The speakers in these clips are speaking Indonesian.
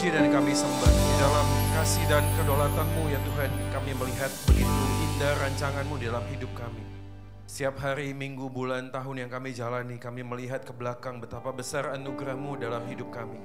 puji dan kami sembah. Di dalam kasih dan kedaulatanmu ya Tuhan, kami melihat begitu indah rancanganmu di dalam hidup kami. Setiap hari, minggu, bulan, tahun yang kami jalani, kami melihat ke belakang betapa besar anugerahmu dalam hidup kami.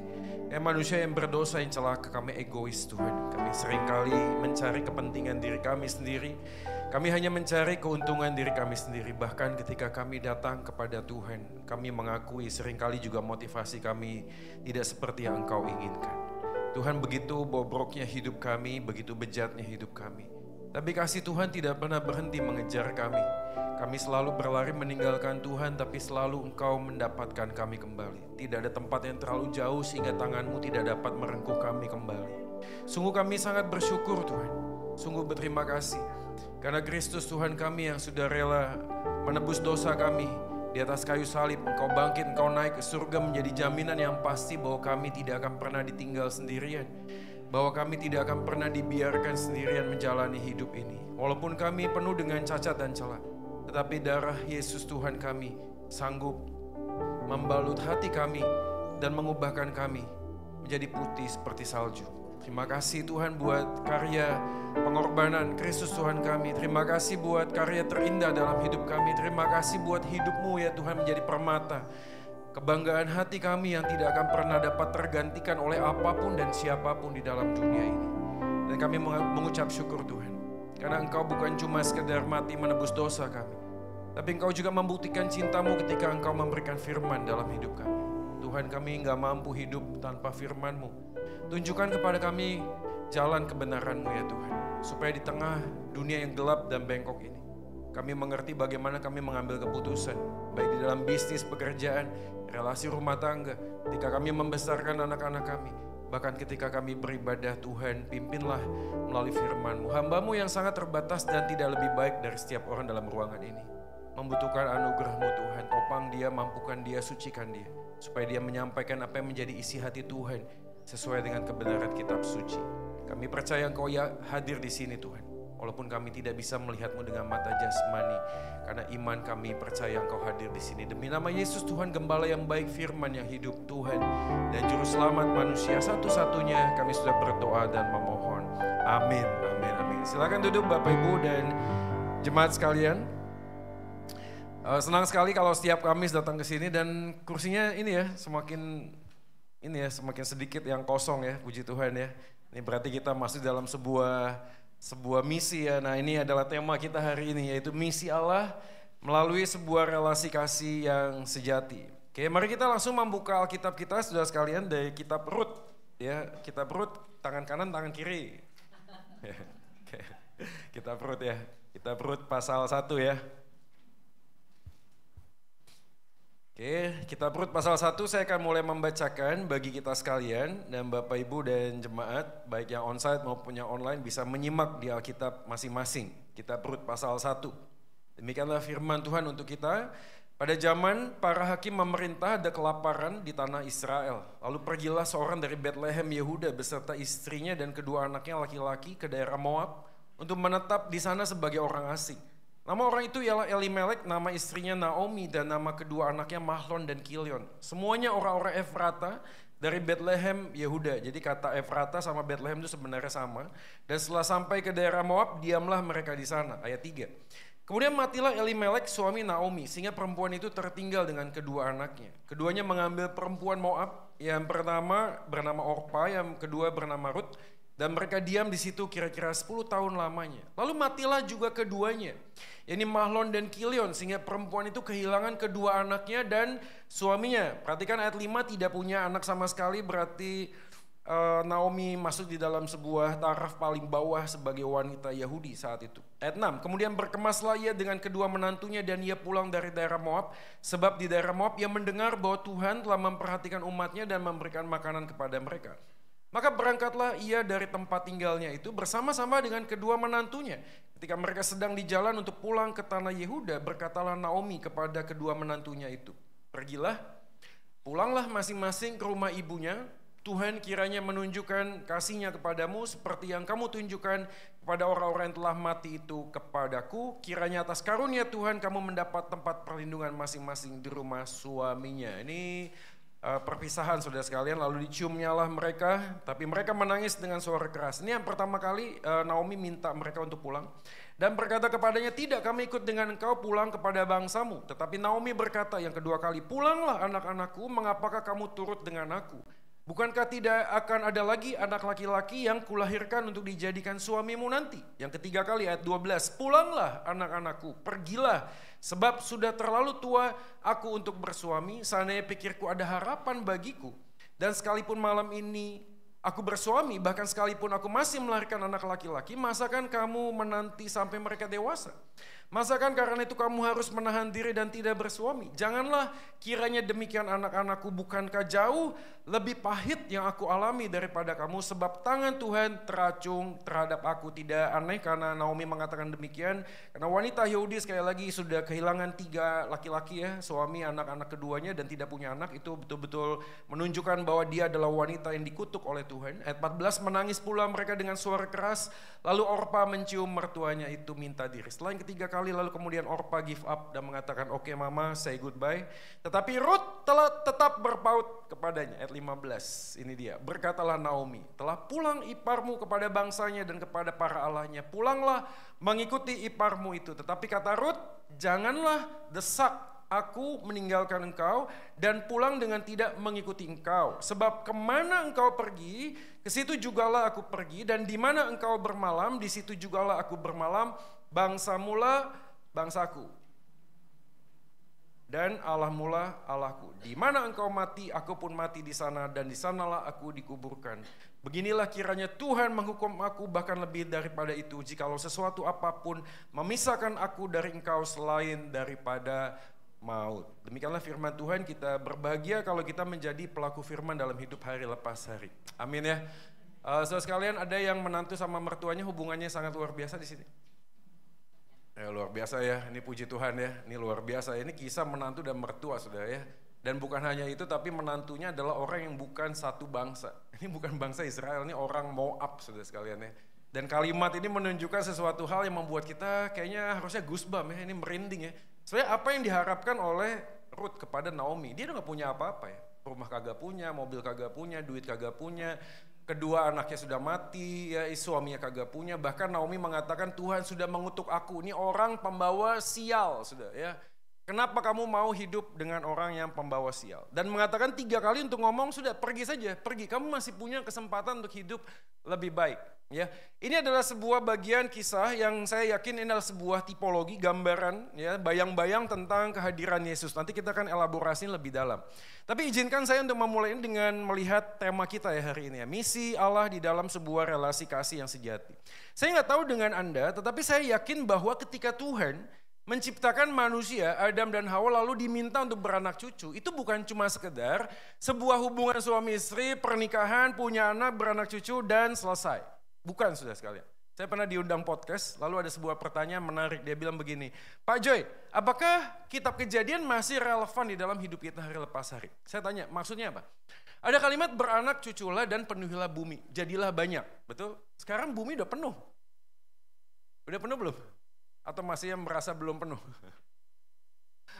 Eh manusia yang berdosa yang celaka, kami egois Tuhan. Kami seringkali mencari kepentingan diri kami sendiri. Kami hanya mencari keuntungan diri kami sendiri. Bahkan ketika kami datang kepada Tuhan, kami mengakui seringkali juga motivasi kami tidak seperti yang engkau inginkan. Tuhan begitu bobroknya hidup kami, begitu bejatnya hidup kami. Tapi kasih Tuhan tidak pernah berhenti mengejar kami. Kami selalu berlari meninggalkan Tuhan, tapi selalu Engkau mendapatkan kami kembali. Tidak ada tempat yang terlalu jauh sehingga tanganmu tidak dapat merengkuh kami kembali. Sungguh kami sangat bersyukur Tuhan. Sungguh berterima kasih. Karena Kristus Tuhan kami yang sudah rela menebus dosa kami, di atas kayu salib engkau bangkit, engkau naik ke surga menjadi jaminan yang pasti bahwa kami tidak akan pernah ditinggal sendirian. Bahwa kami tidak akan pernah dibiarkan sendirian menjalani hidup ini. Walaupun kami penuh dengan cacat dan celah. Tetapi darah Yesus Tuhan kami sanggup membalut hati kami dan mengubahkan kami menjadi putih seperti salju. Terima kasih Tuhan buat karya pengorbanan Kristus Tuhan kami. Terima kasih buat karya terindah dalam hidup kami. Terima kasih buat hidupmu ya Tuhan menjadi permata. Kebanggaan hati kami yang tidak akan pernah dapat tergantikan oleh apapun dan siapapun di dalam dunia ini. Dan kami mengucap syukur Tuhan. Karena engkau bukan cuma sekedar mati menebus dosa kami. Tapi engkau juga membuktikan cintamu ketika engkau memberikan firman dalam hidup kami. Tuhan kami nggak mampu hidup tanpa firmanmu. mu Tunjukkan kepada kami jalan kebenaran-Mu ya Tuhan. Supaya di tengah dunia yang gelap dan bengkok ini, kami mengerti bagaimana kami mengambil keputusan. Baik di dalam bisnis, pekerjaan, relasi rumah tangga, ketika kami membesarkan anak-anak kami, Bahkan ketika kami beribadah Tuhan, pimpinlah melalui firman-Mu. Hambamu yang sangat terbatas dan tidak lebih baik dari setiap orang dalam ruangan ini. Membutuhkan anugerah-Mu Tuhan, topang dia, mampukan dia, sucikan dia. Supaya dia menyampaikan apa yang menjadi isi hati Tuhan sesuai dengan kebenaran kitab suci. Kami percaya Engkau ya hadir di sini Tuhan. Walaupun kami tidak bisa melihatmu dengan mata jasmani, karena iman kami percaya Engkau hadir di sini. Demi nama Yesus Tuhan Gembala yang baik, firman yang hidup Tuhan. Dan Juru Selamat manusia satu-satunya kami sudah berdoa dan memohon. Amin, amin, amin. Silakan duduk Bapak Ibu dan jemaat sekalian. Eh, senang sekali kalau setiap Kamis datang ke sini dan kursinya ini ya semakin ini ya semakin sedikit yang kosong ya puji Tuhan ya. Ini berarti kita masih dalam sebuah sebuah misi ya. Nah ini adalah tema kita hari ini yaitu misi Allah melalui sebuah relasi kasih yang sejati. Oke, mari kita langsung membuka Alkitab kita sudah sekalian dari kitab Rut ya, kitab Rut tangan kanan tangan kiri. Oke. Kitab Rut ya. kita Rut pasal 1 ya. Oke, kita perut pasal 1 saya akan mulai membacakan bagi kita sekalian dan Bapak Ibu dan jemaat baik yang onsite maupun yang online bisa menyimak di Alkitab masing-masing. Kita perut pasal 1. Demikianlah firman Tuhan untuk kita. Pada zaman para hakim memerintah ada kelaparan di tanah Israel. Lalu pergilah seorang dari Bethlehem Yehuda beserta istrinya dan kedua anaknya laki-laki ke daerah Moab untuk menetap di sana sebagai orang asing Nama orang itu ialah Elimelek, nama istrinya Naomi, dan nama kedua anaknya Mahlon dan Kilion. Semuanya orang-orang Efrata dari Bethlehem, Yehuda. Jadi kata Efrata sama Bethlehem itu sebenarnya sama. Dan setelah sampai ke daerah Moab, diamlah mereka di sana. Ayat 3. Kemudian matilah Elimelek suami Naomi, sehingga perempuan itu tertinggal dengan kedua anaknya. Keduanya mengambil perempuan Moab, yang pertama bernama Orpa, yang kedua bernama Ruth, dan mereka diam di situ kira-kira 10 tahun lamanya. Lalu matilah juga keduanya. Ini Mahlon dan Kilion sehingga perempuan itu kehilangan kedua anaknya dan suaminya. Perhatikan ayat 5 tidak punya anak sama sekali berarti eh, Naomi masuk di dalam sebuah taraf paling bawah sebagai wanita Yahudi saat itu. Ayat 6, kemudian berkemaslah ia dengan kedua menantunya dan ia pulang dari daerah Moab sebab di daerah Moab ia mendengar bahwa Tuhan telah memperhatikan umatnya dan memberikan makanan kepada mereka. Maka berangkatlah ia dari tempat tinggalnya itu bersama-sama dengan kedua menantunya Ketika mereka sedang di jalan untuk pulang ke tanah Yehuda, berkatalah Naomi kepada kedua menantunya itu, "Pergilah, pulanglah masing-masing ke rumah ibunya. Tuhan kiranya menunjukkan kasihnya kepadamu seperti yang kamu tunjukkan kepada orang-orang yang telah mati itu kepadaku. Kiranya atas karunia Tuhan kamu mendapat tempat perlindungan masing-masing di rumah suaminya." Ini uh, perpisahan saudara sekalian lalu diciumnyalah mereka tapi mereka menangis dengan suara keras. Ini yang pertama kali uh, Naomi minta mereka untuk pulang dan berkata kepadanya tidak kami ikut dengan engkau pulang kepada bangsamu. Tetapi Naomi berkata yang kedua kali pulanglah anak-anakku mengapakah kamu turut dengan aku? Bukankah tidak akan ada lagi anak laki-laki yang kulahirkan untuk dijadikan suamimu nanti? Yang ketiga kali ayat 12, pulanglah anak-anakku, pergilah sebab sudah terlalu tua aku untuk bersuami, seandainya pikirku ada harapan bagiku. Dan sekalipun malam ini aku bersuami, bahkan sekalipun aku masih melahirkan anak laki-laki, masakan kamu menanti sampai mereka dewasa? Masakan karena itu kamu harus menahan diri dan tidak bersuami? Janganlah kiranya demikian anak-anakku bukankah jauh lebih pahit yang aku alami daripada kamu sebab tangan Tuhan teracung terhadap aku. Tidak aneh karena Naomi mengatakan demikian. Karena wanita Yahudi sekali lagi sudah kehilangan tiga laki-laki ya, suami anak-anak keduanya dan tidak punya anak itu betul-betul menunjukkan bahwa dia adalah wanita yang dikutuk oleh Tuhan. Ayat 14 menangis pula mereka dengan suara keras lalu Orpa mencium mertuanya itu minta diri. Selain ketiga kali lalu kemudian Orpa give up dan mengatakan oke okay, mama say goodbye. Tetapi Ruth telah tetap berpaut kepadanya. Ayat 15 ini dia. Berkatalah Naomi telah pulang iparmu kepada bangsanya dan kepada para allahnya. Pulanglah mengikuti iparmu itu. Tetapi kata Ruth janganlah desak aku meninggalkan engkau dan pulang dengan tidak mengikuti engkau. Sebab kemana engkau pergi, ke situ jugalah aku pergi dan di mana engkau bermalam, di situ jugalah aku bermalam bangsa mula bangsaku dan Allah mula Allahku. Di mana engkau mati, aku pun mati di sana dan di sanalah aku dikuburkan. Beginilah kiranya Tuhan menghukum aku bahkan lebih daripada itu jikalau sesuatu apapun memisahkan aku dari engkau selain daripada maut. Demikianlah firman Tuhan kita berbahagia kalau kita menjadi pelaku firman dalam hidup hari lepas hari. Amin ya. Uh, eh, so sekalian ada yang menantu sama mertuanya hubungannya sangat luar biasa di sini. Ya, luar biasa ya, ini puji Tuhan ya, ini luar biasa. Ini kisah menantu dan mertua sudah ya. Dan bukan hanya itu, tapi menantunya adalah orang yang bukan satu bangsa. Ini bukan bangsa Israel, ini orang Moab sudah sekalian ya. Dan kalimat ini menunjukkan sesuatu hal yang membuat kita kayaknya harusnya gusbam ya, ini merinding ya. Sebenarnya apa yang diharapkan oleh Ruth kepada Naomi? Dia udah gak punya apa-apa ya. Rumah kagak punya, mobil kagak punya, duit kagak punya, kedua anaknya sudah mati, ya, suaminya kagak punya. Bahkan Naomi mengatakan Tuhan sudah mengutuk aku. Ini orang pembawa sial sudah ya. Kenapa kamu mau hidup dengan orang yang pembawa sial? Dan mengatakan tiga kali untuk ngomong sudah pergi saja, pergi. Kamu masih punya kesempatan untuk hidup lebih baik. Ya, ini adalah sebuah bagian kisah yang saya yakin ini adalah sebuah tipologi gambaran, ya, bayang-bayang tentang kehadiran Yesus. Nanti kita akan elaborasi lebih dalam. Tapi izinkan saya untuk memulai ini dengan melihat tema kita ya hari ini ya, misi Allah di dalam sebuah relasi kasih yang sejati. Saya nggak tahu dengan anda, tetapi saya yakin bahwa ketika Tuhan menciptakan manusia, Adam dan Hawa lalu diminta untuk beranak cucu. Itu bukan cuma sekedar sebuah hubungan suami istri, pernikahan, punya anak, beranak cucu, dan selesai. Bukan sudah sekalian. Saya pernah diundang podcast, lalu ada sebuah pertanyaan menarik. Dia bilang begini, Pak Joy, apakah kitab kejadian masih relevan di dalam hidup kita hari lepas hari? Saya tanya, maksudnya apa? Ada kalimat beranak cuculah dan penuhilah bumi, jadilah banyak. Betul? Sekarang bumi udah penuh. Udah penuh belum? Atau masih yang merasa belum penuh?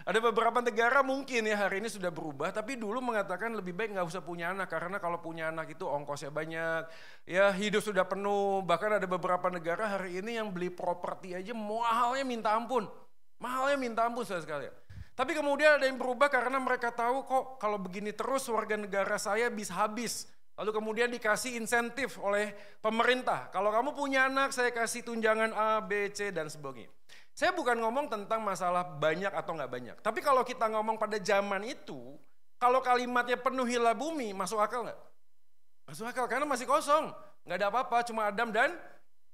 Ada beberapa negara mungkin ya hari ini sudah berubah, tapi dulu mengatakan lebih baik nggak usah punya anak karena kalau punya anak itu ongkosnya banyak, ya hidup sudah penuh. Bahkan ada beberapa negara hari ini yang beli properti aja mahalnya minta ampun, mahalnya minta ampun saya sekalian. Tapi kemudian ada yang berubah karena mereka tahu kok kalau begini terus warga negara saya bisa habis. Lalu kemudian dikasih insentif oleh pemerintah. Kalau kamu punya anak, saya kasih tunjangan A, B, C, dan sebagainya. Saya bukan ngomong tentang masalah banyak atau nggak banyak. Tapi kalau kita ngomong pada zaman itu, kalau kalimatnya penuhilah bumi, masuk akal nggak? Masuk akal, karena masih kosong. Nggak ada apa-apa, cuma Adam dan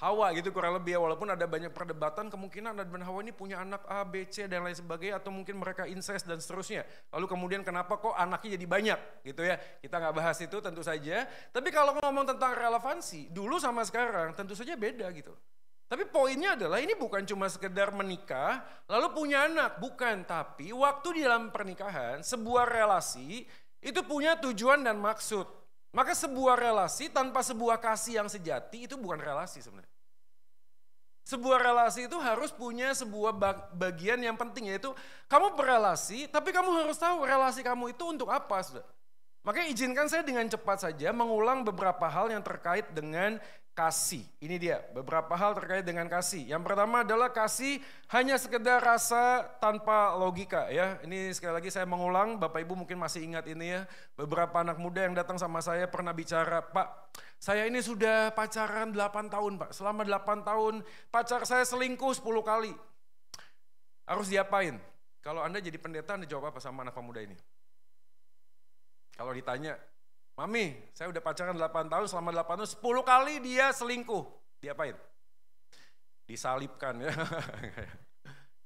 Hawa gitu kurang lebih ya walaupun ada banyak perdebatan kemungkinan Adam dan Hawa ini punya anak A, B, C dan lain sebagainya atau mungkin mereka incest dan seterusnya. Lalu kemudian kenapa kok anaknya jadi banyak gitu ya. Kita nggak bahas itu tentu saja. Tapi kalau ngomong tentang relevansi dulu sama sekarang tentu saja beda gitu. Tapi poinnya adalah ini bukan cuma sekedar menikah lalu punya anak, bukan. Tapi waktu di dalam pernikahan sebuah relasi itu punya tujuan dan maksud. Maka sebuah relasi tanpa sebuah kasih yang sejati itu bukan relasi sebenarnya. Sebuah relasi itu harus punya sebuah bagian yang penting yaitu kamu berrelasi tapi kamu harus tahu relasi kamu itu untuk apa sudah. Makanya izinkan saya dengan cepat saja mengulang beberapa hal yang terkait dengan kasih. Ini dia, beberapa hal terkait dengan kasih. Yang pertama adalah kasih hanya sekedar rasa tanpa logika ya. Ini sekali lagi saya mengulang, Bapak Ibu mungkin masih ingat ini ya. Beberapa anak muda yang datang sama saya pernah bicara, "Pak, saya ini sudah pacaran 8 tahun, Pak. Selama 8 tahun pacar saya selingkuh 10 kali." Harus diapain? Kalau Anda jadi pendeta, Anda jawab apa sama anak pemuda ini? Kalau ditanya, Mami, saya udah pacaran 8 tahun, selama 8 tahun, 10 kali dia selingkuh. Diapain? Disalipkan, ya.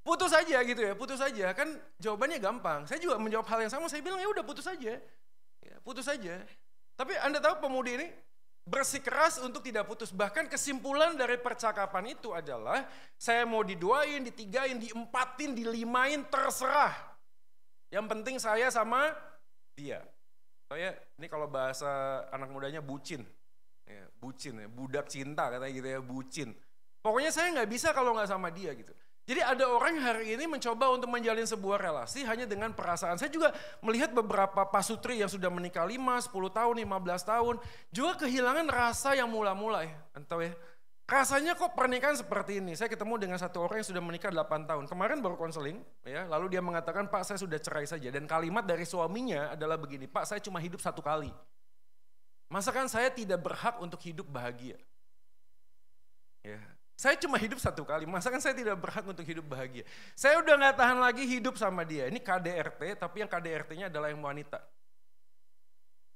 putus aja gitu ya, putus aja. Kan jawabannya gampang. Saya juga menjawab hal yang sama, saya bilang ya udah putus aja. Ya, putus aja. Tapi Anda tahu pemudi ini bersikeras untuk tidak putus. Bahkan kesimpulan dari percakapan itu adalah saya mau diduain, ditigain, diempatin, dilimain, terserah. Yang penting saya sama dia. Soalnya ini kalau bahasa anak mudanya bucin. Ya, bucin ya, budak cinta katanya gitu ya, bucin. Pokoknya saya nggak bisa kalau nggak sama dia gitu. Jadi ada orang hari ini mencoba untuk menjalin sebuah relasi hanya dengan perasaan. Saya juga melihat beberapa pasutri yang sudah menikah 5, 10 tahun, 15 tahun. Juga kehilangan rasa yang mula-mula ya. Entah ya Rasanya kok pernikahan seperti ini. Saya ketemu dengan satu orang yang sudah menikah 8 tahun. Kemarin baru konseling, ya. Lalu dia mengatakan, "Pak, saya sudah cerai saja." Dan kalimat dari suaminya adalah begini, "Pak, saya cuma hidup satu kali." Masakan saya tidak berhak untuk hidup bahagia? Ya. Saya cuma hidup satu kali, Masakan saya tidak berhak untuk hidup bahagia? Saya udah gak tahan lagi hidup sama dia. Ini KDRT, tapi yang KDRT-nya adalah yang wanita.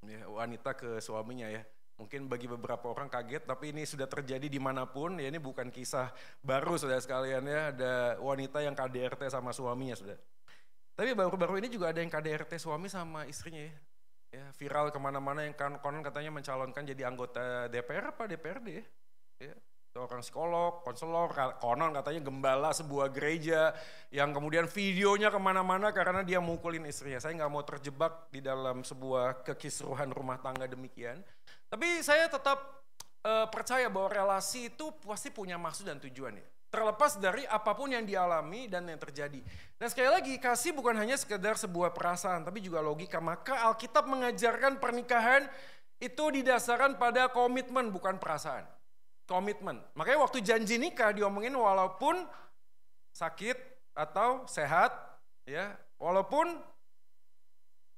Ya, wanita ke suaminya ya. Mungkin bagi beberapa orang kaget, tapi ini sudah terjadi dimanapun. Ya ini bukan kisah baru, sudah sekalian ya. Ada wanita yang KDRT sama suaminya, sudah. Tapi baru-baru ini juga ada yang KDRT suami sama istrinya ya. ya viral kemana-mana yang kan konon katanya mencalonkan jadi anggota DPR apa DPRD ya seorang psikolog, konselor, konon katanya gembala sebuah gereja yang kemudian videonya kemana-mana karena dia mukulin istrinya. Saya nggak mau terjebak di dalam sebuah kekisruhan rumah tangga demikian. Tapi saya tetap uh, percaya bahwa relasi itu pasti punya maksud dan tujuan ya. Terlepas dari apapun yang dialami dan yang terjadi. Dan sekali lagi, kasih bukan hanya sekedar sebuah perasaan, tapi juga logika. Maka Alkitab mengajarkan pernikahan itu didasarkan pada komitmen, bukan perasaan komitmen. Makanya waktu janji nikah diomongin walaupun sakit atau sehat, ya, walaupun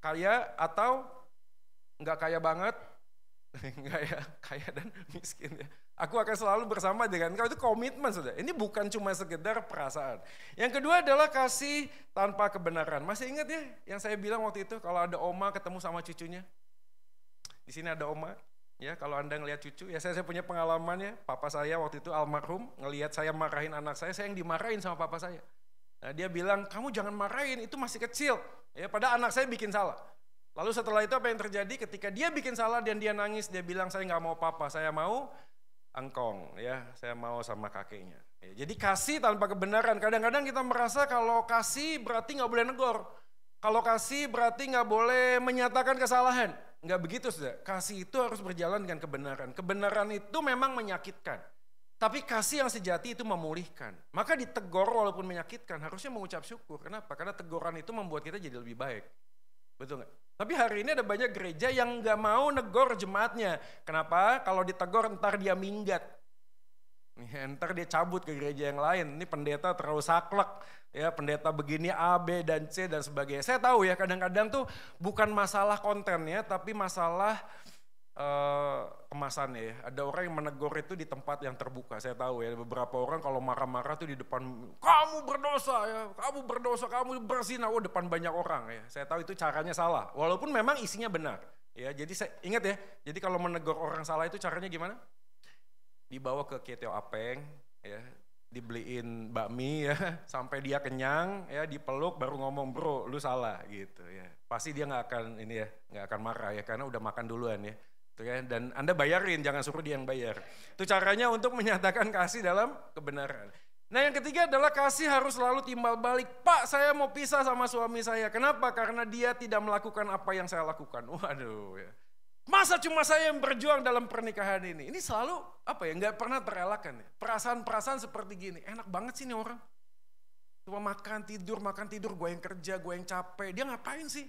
kaya atau nggak kaya banget, nggak ya kaya dan miskin ya. Aku akan selalu bersama dengan kau itu komitmen sudah. Ini bukan cuma sekedar perasaan. Yang kedua adalah kasih tanpa kebenaran. Masih ingat ya yang saya bilang waktu itu kalau ada oma ketemu sama cucunya. Di sini ada oma, Ya, kalau Anda ngelihat cucu, ya saya, saya punya pengalamannya, papa saya waktu itu almarhum, ngelihat saya marahin anak saya, saya yang dimarahin sama papa saya. Nah, dia bilang, kamu jangan marahin, itu masih kecil. Ya, pada anak saya bikin salah. Lalu setelah itu apa yang terjadi ketika dia bikin salah dan dia nangis, dia bilang, saya nggak mau papa, saya mau angkong, ya, saya mau sama kakeknya. Ya, jadi kasih tanpa kebenaran. Kadang-kadang kita merasa kalau kasih berarti nggak boleh negor. Kalau kasih berarti nggak boleh menyatakan kesalahan. Nggak begitu, sudah Kasih itu harus berjalan dengan kebenaran. Kebenaran itu memang menyakitkan. Tapi kasih yang sejati itu memulihkan. Maka ditegor walaupun menyakitkan, harusnya mengucap syukur. Kenapa? Karena teguran itu membuat kita jadi lebih baik. Betul nggak? Tapi hari ini ada banyak gereja yang nggak mau negor jemaatnya. Kenapa? Kalau ditegor ntar dia minggat. Nih, ntar dia cabut ke gereja yang lain. Ini pendeta terlalu saklek ya pendeta begini A, B dan C dan sebagainya. Saya tahu ya kadang-kadang tuh bukan masalah kontennya tapi masalah uh, eh, kemasannya ya. Ada orang yang menegur itu di tempat yang terbuka. Saya tahu ya beberapa orang kalau marah-marah tuh di depan kamu berdosa ya, kamu berdosa, kamu bersinar di oh, depan banyak orang ya. Saya tahu itu caranya salah. Walaupun memang isinya benar. Ya, jadi saya ingat ya. Jadi kalau menegur orang salah itu caranya gimana? Dibawa ke Keteo Apeng ya, dibeliin bakmi ya sampai dia kenyang ya dipeluk baru ngomong bro lu salah gitu ya pasti dia nggak akan ini ya nggak akan marah ya karena udah makan duluan ya gitu ya dan anda bayarin jangan suruh dia yang bayar itu caranya untuk menyatakan kasih dalam kebenaran nah yang ketiga adalah kasih harus selalu timbal balik pak saya mau pisah sama suami saya kenapa karena dia tidak melakukan apa yang saya lakukan waduh ya Masa cuma saya yang berjuang dalam pernikahan ini? Ini selalu apa ya? Nggak pernah terelakkan ya. Perasaan-perasaan seperti gini. Enak banget sih ini orang. Cuma makan tidur, makan tidur. Gue yang kerja, gue yang capek. Dia ngapain sih?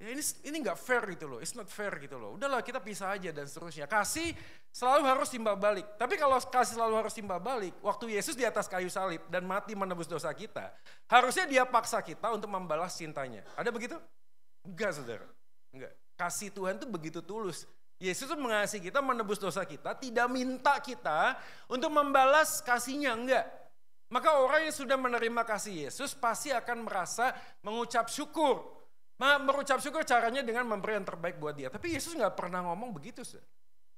Ya ini ini nggak fair gitu loh. It's not fair gitu loh. Udahlah kita pisah aja dan seterusnya. Kasih selalu harus timbal balik. Tapi kalau kasih selalu harus timbal balik, waktu Yesus di atas kayu salib dan mati menebus dosa kita, harusnya dia paksa kita untuk membalas cintanya. Ada begitu? Enggak saudara. Enggak. Kasih Tuhan itu begitu tulus. Yesus tuh mengasihi kita, menebus dosa kita, tidak minta kita untuk membalas kasihnya, enggak. Maka orang yang sudah menerima kasih Yesus pasti akan merasa mengucap syukur. Merucap syukur caranya dengan memberi yang terbaik buat dia. Tapi Yesus nggak pernah ngomong begitu.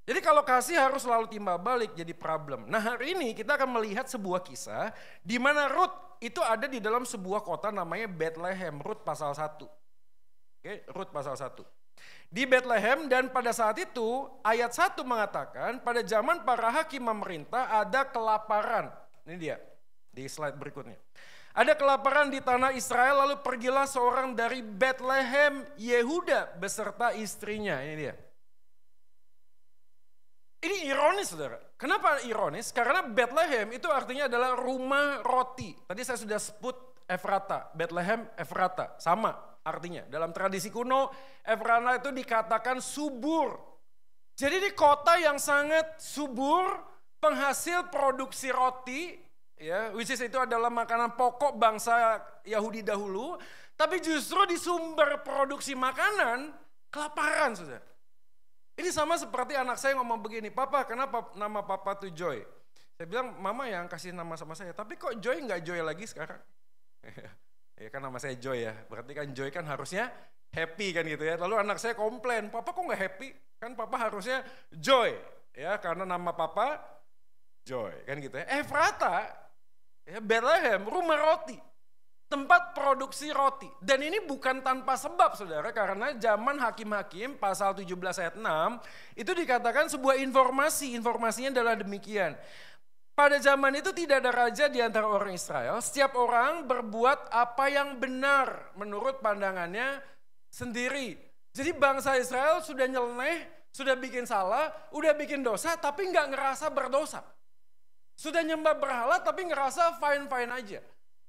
Jadi kalau kasih harus selalu timbal balik jadi problem. Nah hari ini kita akan melihat sebuah kisah di mana Ruth itu ada di dalam sebuah kota namanya Bethlehem. Ruth pasal 1. Oke, Ruth pasal 1 di Bethlehem dan pada saat itu ayat 1 mengatakan pada zaman para hakim memerintah ada kelaparan. Ini dia di slide berikutnya. Ada kelaparan di tanah Israel lalu pergilah seorang dari Bethlehem Yehuda beserta istrinya. Ini dia. Ini ironis saudara. Kenapa ironis? Karena Bethlehem itu artinya adalah rumah roti. Tadi saya sudah sebut Efrata, Bethlehem Efrata, sama Artinya dalam tradisi kuno Efrana itu dikatakan subur. Jadi di kota yang sangat subur, penghasil produksi roti, ya, which is itu adalah makanan pokok bangsa Yahudi dahulu, tapi justru di sumber produksi makanan kelaparan sudah. Ini sama seperti anak saya ngomong begini, Papa kenapa nama Papa tuh Joy? Saya bilang, Mama yang kasih nama sama saya, tapi kok Joy nggak Joy lagi sekarang? Ya kan nama saya Joy ya. Berarti kan Joy kan harusnya happy kan gitu ya. Lalu anak saya komplain, "Papa kok nggak happy?" Kan papa harusnya Joy ya karena nama papa Joy kan gitu ya. Efrata eh, ya Bethlehem rumah roti tempat produksi roti. Dan ini bukan tanpa sebab saudara, karena zaman hakim-hakim pasal 17 ayat 6, itu dikatakan sebuah informasi, informasinya adalah demikian. Pada zaman itu tidak ada raja di antara orang Israel. Setiap orang berbuat apa yang benar menurut pandangannya sendiri. Jadi bangsa Israel sudah nyeleneh, sudah bikin salah, sudah bikin dosa, tapi nggak ngerasa berdosa. Sudah nyembah berhala, tapi ngerasa fine-fine aja.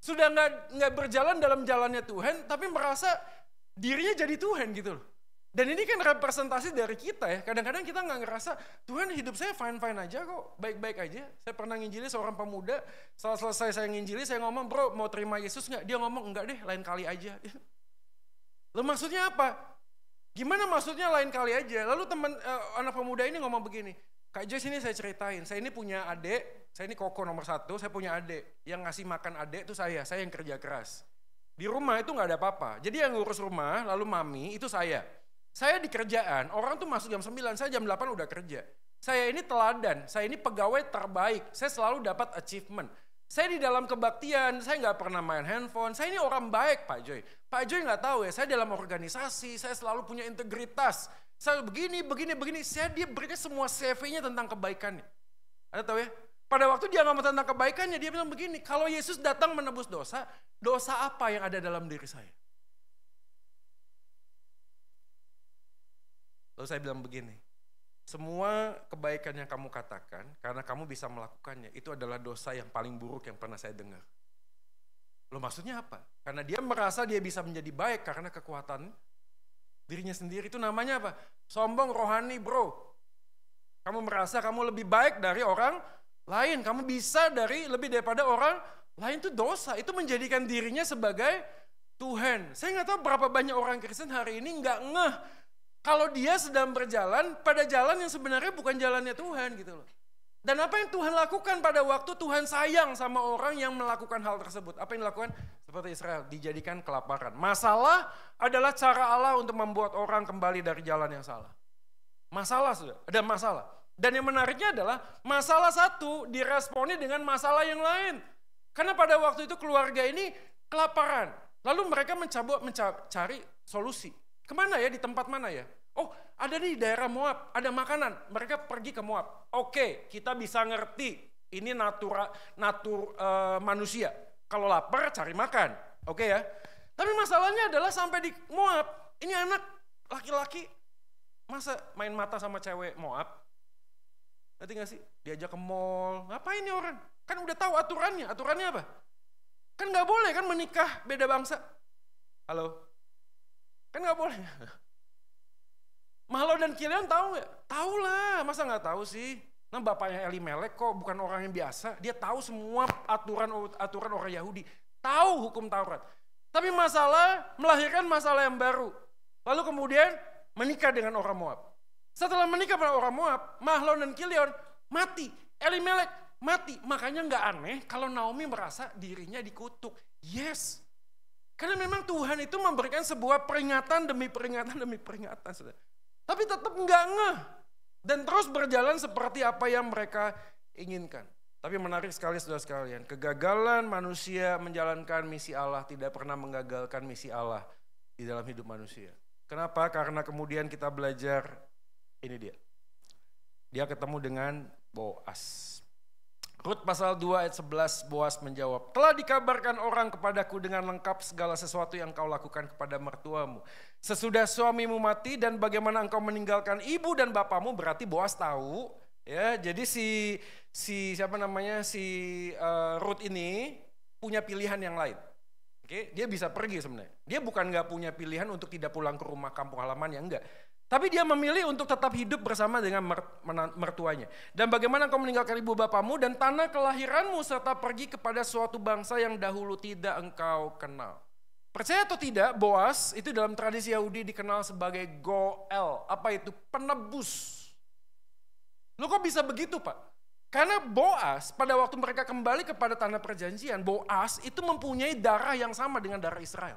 Sudah nggak nggak berjalan dalam jalannya Tuhan, tapi merasa dirinya jadi Tuhan gitu loh. Dan ini kan representasi dari kita ya. Kadang-kadang kita nggak ngerasa, Tuhan hidup saya fine-fine aja kok, baik-baik aja. Saya pernah nginjili seorang pemuda, setelah selesai saya nginjili, saya ngomong, bro mau terima Yesus nggak? Dia ngomong, enggak deh, lain kali aja. Lo maksudnya apa? Gimana maksudnya lain kali aja? Lalu teman uh, anak pemuda ini ngomong begini, Kak Joyce ini saya ceritain, saya ini punya adik, saya ini koko nomor satu, saya punya adik. Yang ngasih makan adik itu saya, saya yang kerja keras. Di rumah itu nggak ada apa-apa. Jadi yang ngurus rumah, lalu mami, itu saya. Saya di kerjaan, orang tuh masuk jam 9, saya jam 8 udah kerja. Saya ini teladan, saya ini pegawai terbaik, saya selalu dapat achievement. Saya di dalam kebaktian, saya nggak pernah main handphone, saya ini orang baik Pak Joy. Pak Joy nggak tahu ya, saya dalam organisasi, saya selalu punya integritas. Saya begini, begini, begini, saya dia berikan semua CV-nya tentang kebaikannya. Ada tahu ya, pada waktu dia ngomong tentang kebaikannya, dia bilang begini, kalau Yesus datang menebus dosa, dosa apa yang ada dalam diri saya? Lalu saya bilang begini, semua kebaikan yang kamu katakan, karena kamu bisa melakukannya, itu adalah dosa yang paling buruk yang pernah saya dengar. Lo maksudnya apa? Karena dia merasa dia bisa menjadi baik karena kekuatan dirinya sendiri. Itu namanya apa? Sombong rohani bro. Kamu merasa kamu lebih baik dari orang lain. Kamu bisa dari lebih daripada orang lain itu dosa. Itu menjadikan dirinya sebagai Tuhan. Saya nggak tahu berapa banyak orang Kristen hari ini nggak ngeh kalau dia sedang berjalan pada jalan yang sebenarnya bukan jalannya Tuhan gitu loh. Dan apa yang Tuhan lakukan pada waktu Tuhan sayang sama orang yang melakukan hal tersebut? Apa yang dilakukan? Seperti Israel, dijadikan kelaparan. Masalah adalah cara Allah untuk membuat orang kembali dari jalan yang salah. Masalah sudah, ada masalah. Dan yang menariknya adalah masalah satu diresponi dengan masalah yang lain. Karena pada waktu itu keluarga ini kelaparan. Lalu mereka mencoba mencari solusi. Kemana ya? Di tempat mana ya? Oh, ada nih di daerah Moab, ada makanan. Mereka pergi ke Moab. Oke, kita bisa ngerti ini natura natur uh, manusia. Kalau lapar cari makan. Oke ya. Tapi masalahnya adalah sampai di Moab, ini anak laki-laki masa main mata sama cewek Moab? Nanti gak sih? Diajak ke mall. Ngapain nih orang? Kan udah tahu aturannya. Aturannya apa? Kan nggak boleh kan menikah beda bangsa. Halo? Kan nggak boleh. Malo dan Kilian tahu nggak? Tahu lah, masa nggak tahu sih? Nah bapaknya Eli Melek kok bukan orang yang biasa, dia tahu semua aturan aturan orang Yahudi, tahu hukum Taurat. Tapi masalah melahirkan masalah yang baru. Lalu kemudian menikah dengan orang Moab. Setelah menikah dengan orang Moab, Mahlon dan Kilion mati. Eli Melek mati. Makanya nggak aneh kalau Naomi merasa dirinya dikutuk. Yes, karena memang Tuhan itu memberikan sebuah peringatan demi peringatan demi peringatan. Saudara. Tapi tetap enggak ngeh. Dan terus berjalan seperti apa yang mereka inginkan. Tapi menarik sekali sudah sekalian. Kegagalan manusia menjalankan misi Allah tidak pernah menggagalkan misi Allah di dalam hidup manusia. Kenapa? Karena kemudian kita belajar ini dia. Dia ketemu dengan Boas. Rut pasal 2 ayat 11 Boas menjawab, "Telah dikabarkan orang kepadaku dengan lengkap segala sesuatu yang kau lakukan kepada mertuamu. Sesudah suamimu mati dan bagaimana engkau meninggalkan ibu dan bapamu, berarti Boas tahu." Ya, jadi si si siapa namanya? si uh, Rut ini punya pilihan yang lain. Oke, dia bisa pergi sebenarnya. Dia bukan nggak punya pilihan untuk tidak pulang ke rumah kampung halaman ya enggak. Tapi dia memilih untuk tetap hidup bersama dengan mertuanya. Dan bagaimana engkau meninggalkan ibu bapamu dan tanah kelahiranmu serta pergi kepada suatu bangsa yang dahulu tidak engkau kenal. Percaya atau tidak, Boas itu dalam tradisi Yahudi dikenal sebagai Goel. Apa itu? Penebus. Lo kok bisa begitu Pak? Karena Boas pada waktu mereka kembali kepada tanah perjanjian, Boas itu mempunyai darah yang sama dengan darah Israel.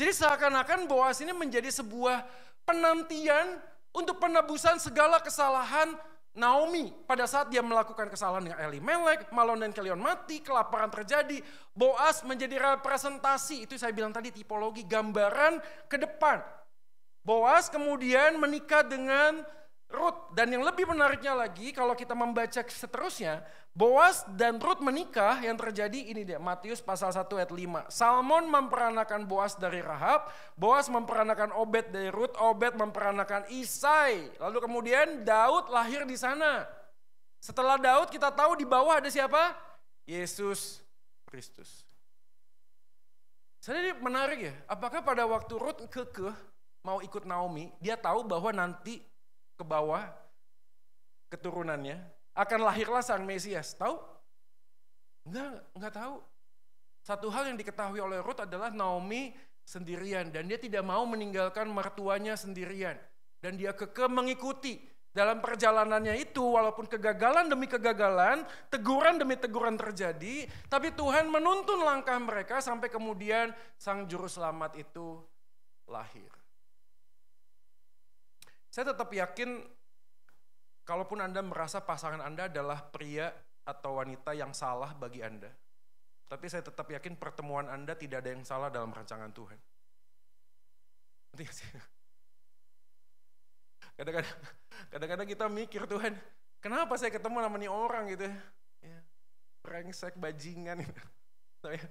Jadi seakan-akan Boas ini menjadi sebuah penantian untuk penebusan segala kesalahan Naomi pada saat dia melakukan kesalahan dengan Eli Melek, Malon dan Kelion mati, kelaparan terjadi, Boas menjadi representasi, itu saya bilang tadi tipologi, gambaran ke depan. Boas kemudian menikah dengan Ruth dan yang lebih menariknya lagi kalau kita membaca seterusnya Boas dan Ruth menikah yang terjadi ini dia Matius pasal 1 ayat 5 Salmon memperanakan Boas dari Rahab Boas memperanakan Obed dari Ruth Obed memperanakan Isai lalu kemudian Daud lahir di sana setelah Daud kita tahu di bawah ada siapa Yesus Kristus Saya menarik ya apakah pada waktu Ruth kekeh mau ikut Naomi dia tahu bahwa nanti ke bawah keturunannya akan lahirlah sang Mesias. Tahu? Enggak, enggak tahu. Satu hal yang diketahui oleh Ruth adalah Naomi sendirian dan dia tidak mau meninggalkan mertuanya sendirian dan dia keke mengikuti dalam perjalanannya itu, walaupun kegagalan demi kegagalan, teguran demi teguran terjadi, tapi Tuhan menuntun langkah mereka sampai kemudian Sang Juru Selamat itu lahir. Saya tetap yakin kalaupun Anda merasa pasangan Anda adalah pria atau wanita yang salah bagi Anda, tapi saya tetap yakin pertemuan Anda tidak ada yang salah dalam rancangan Tuhan. Kadang-kadang, kadang kita mikir Tuhan, kenapa saya ketemu sama ini orang gitu ya, Prengsek ya, bajingan gitu. Tapi, ya,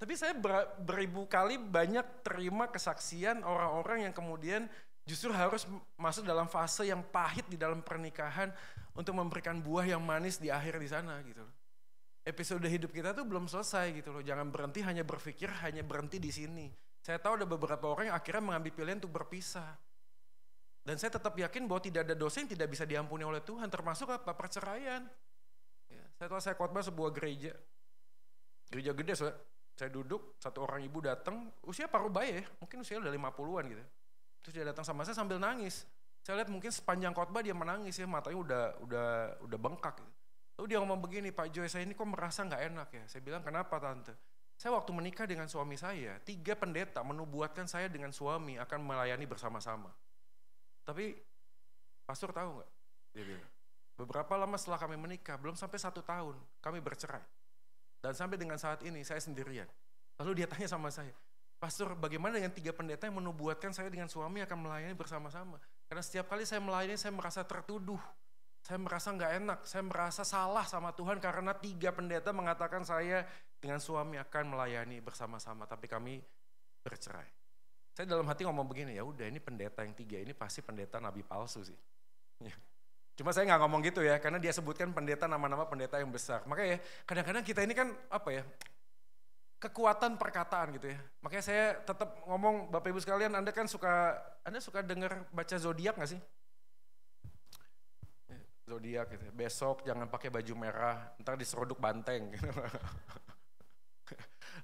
tapi saya beribu kali banyak terima kesaksian orang-orang yang kemudian justru harus masuk dalam fase yang pahit di dalam pernikahan untuk memberikan buah yang manis di akhir di sana gitu loh. Episode hidup kita tuh belum selesai gitu loh. Jangan berhenti hanya berpikir, hanya berhenti di sini. Saya tahu ada beberapa orang yang akhirnya mengambil pilihan untuk berpisah. Dan saya tetap yakin bahwa tidak ada dosa yang tidak bisa diampuni oleh Tuhan, termasuk apa? Perceraian. Ya, saya tahu saya khotbah sebuah gereja. Gereja gede, saya, saya duduk, satu orang ibu datang, usia paruh baya ya, mungkin usia udah 50-an gitu Terus dia datang sama saya sambil nangis. Saya lihat mungkin sepanjang khotbah dia menangis ya, matanya udah udah udah bengkak. Gitu. Lalu dia ngomong begini, Pak Joy, saya ini kok merasa nggak enak ya. Saya bilang, kenapa tante? Saya waktu menikah dengan suami saya, tiga pendeta menubuatkan saya dengan suami akan melayani bersama-sama. Tapi pastor tahu nggak? Dia bilang, beberapa lama setelah kami menikah, belum sampai satu tahun, kami bercerai. Dan sampai dengan saat ini, saya sendirian. Lalu dia tanya sama saya, Pastor, bagaimana dengan tiga pendeta yang menubuatkan saya dengan suami akan melayani bersama-sama? Karena setiap kali saya melayani, saya merasa tertuduh. Saya merasa nggak enak, saya merasa salah sama Tuhan karena tiga pendeta mengatakan saya dengan suami akan melayani bersama-sama, tapi kami bercerai. Saya dalam hati ngomong begini, ya udah ini pendeta yang tiga ini pasti pendeta nabi palsu sih. Ya. Cuma saya nggak ngomong gitu ya, karena dia sebutkan pendeta nama-nama pendeta yang besar. Makanya ya, kadang-kadang kita ini kan apa ya, kekuatan perkataan gitu ya. Makanya saya tetap ngomong Bapak Ibu sekalian, Anda kan suka Anda suka dengar baca zodiak nggak sih? Ya, zodiak gitu. Ya. Besok jangan pakai baju merah, ntar diseruduk banteng. Gitu.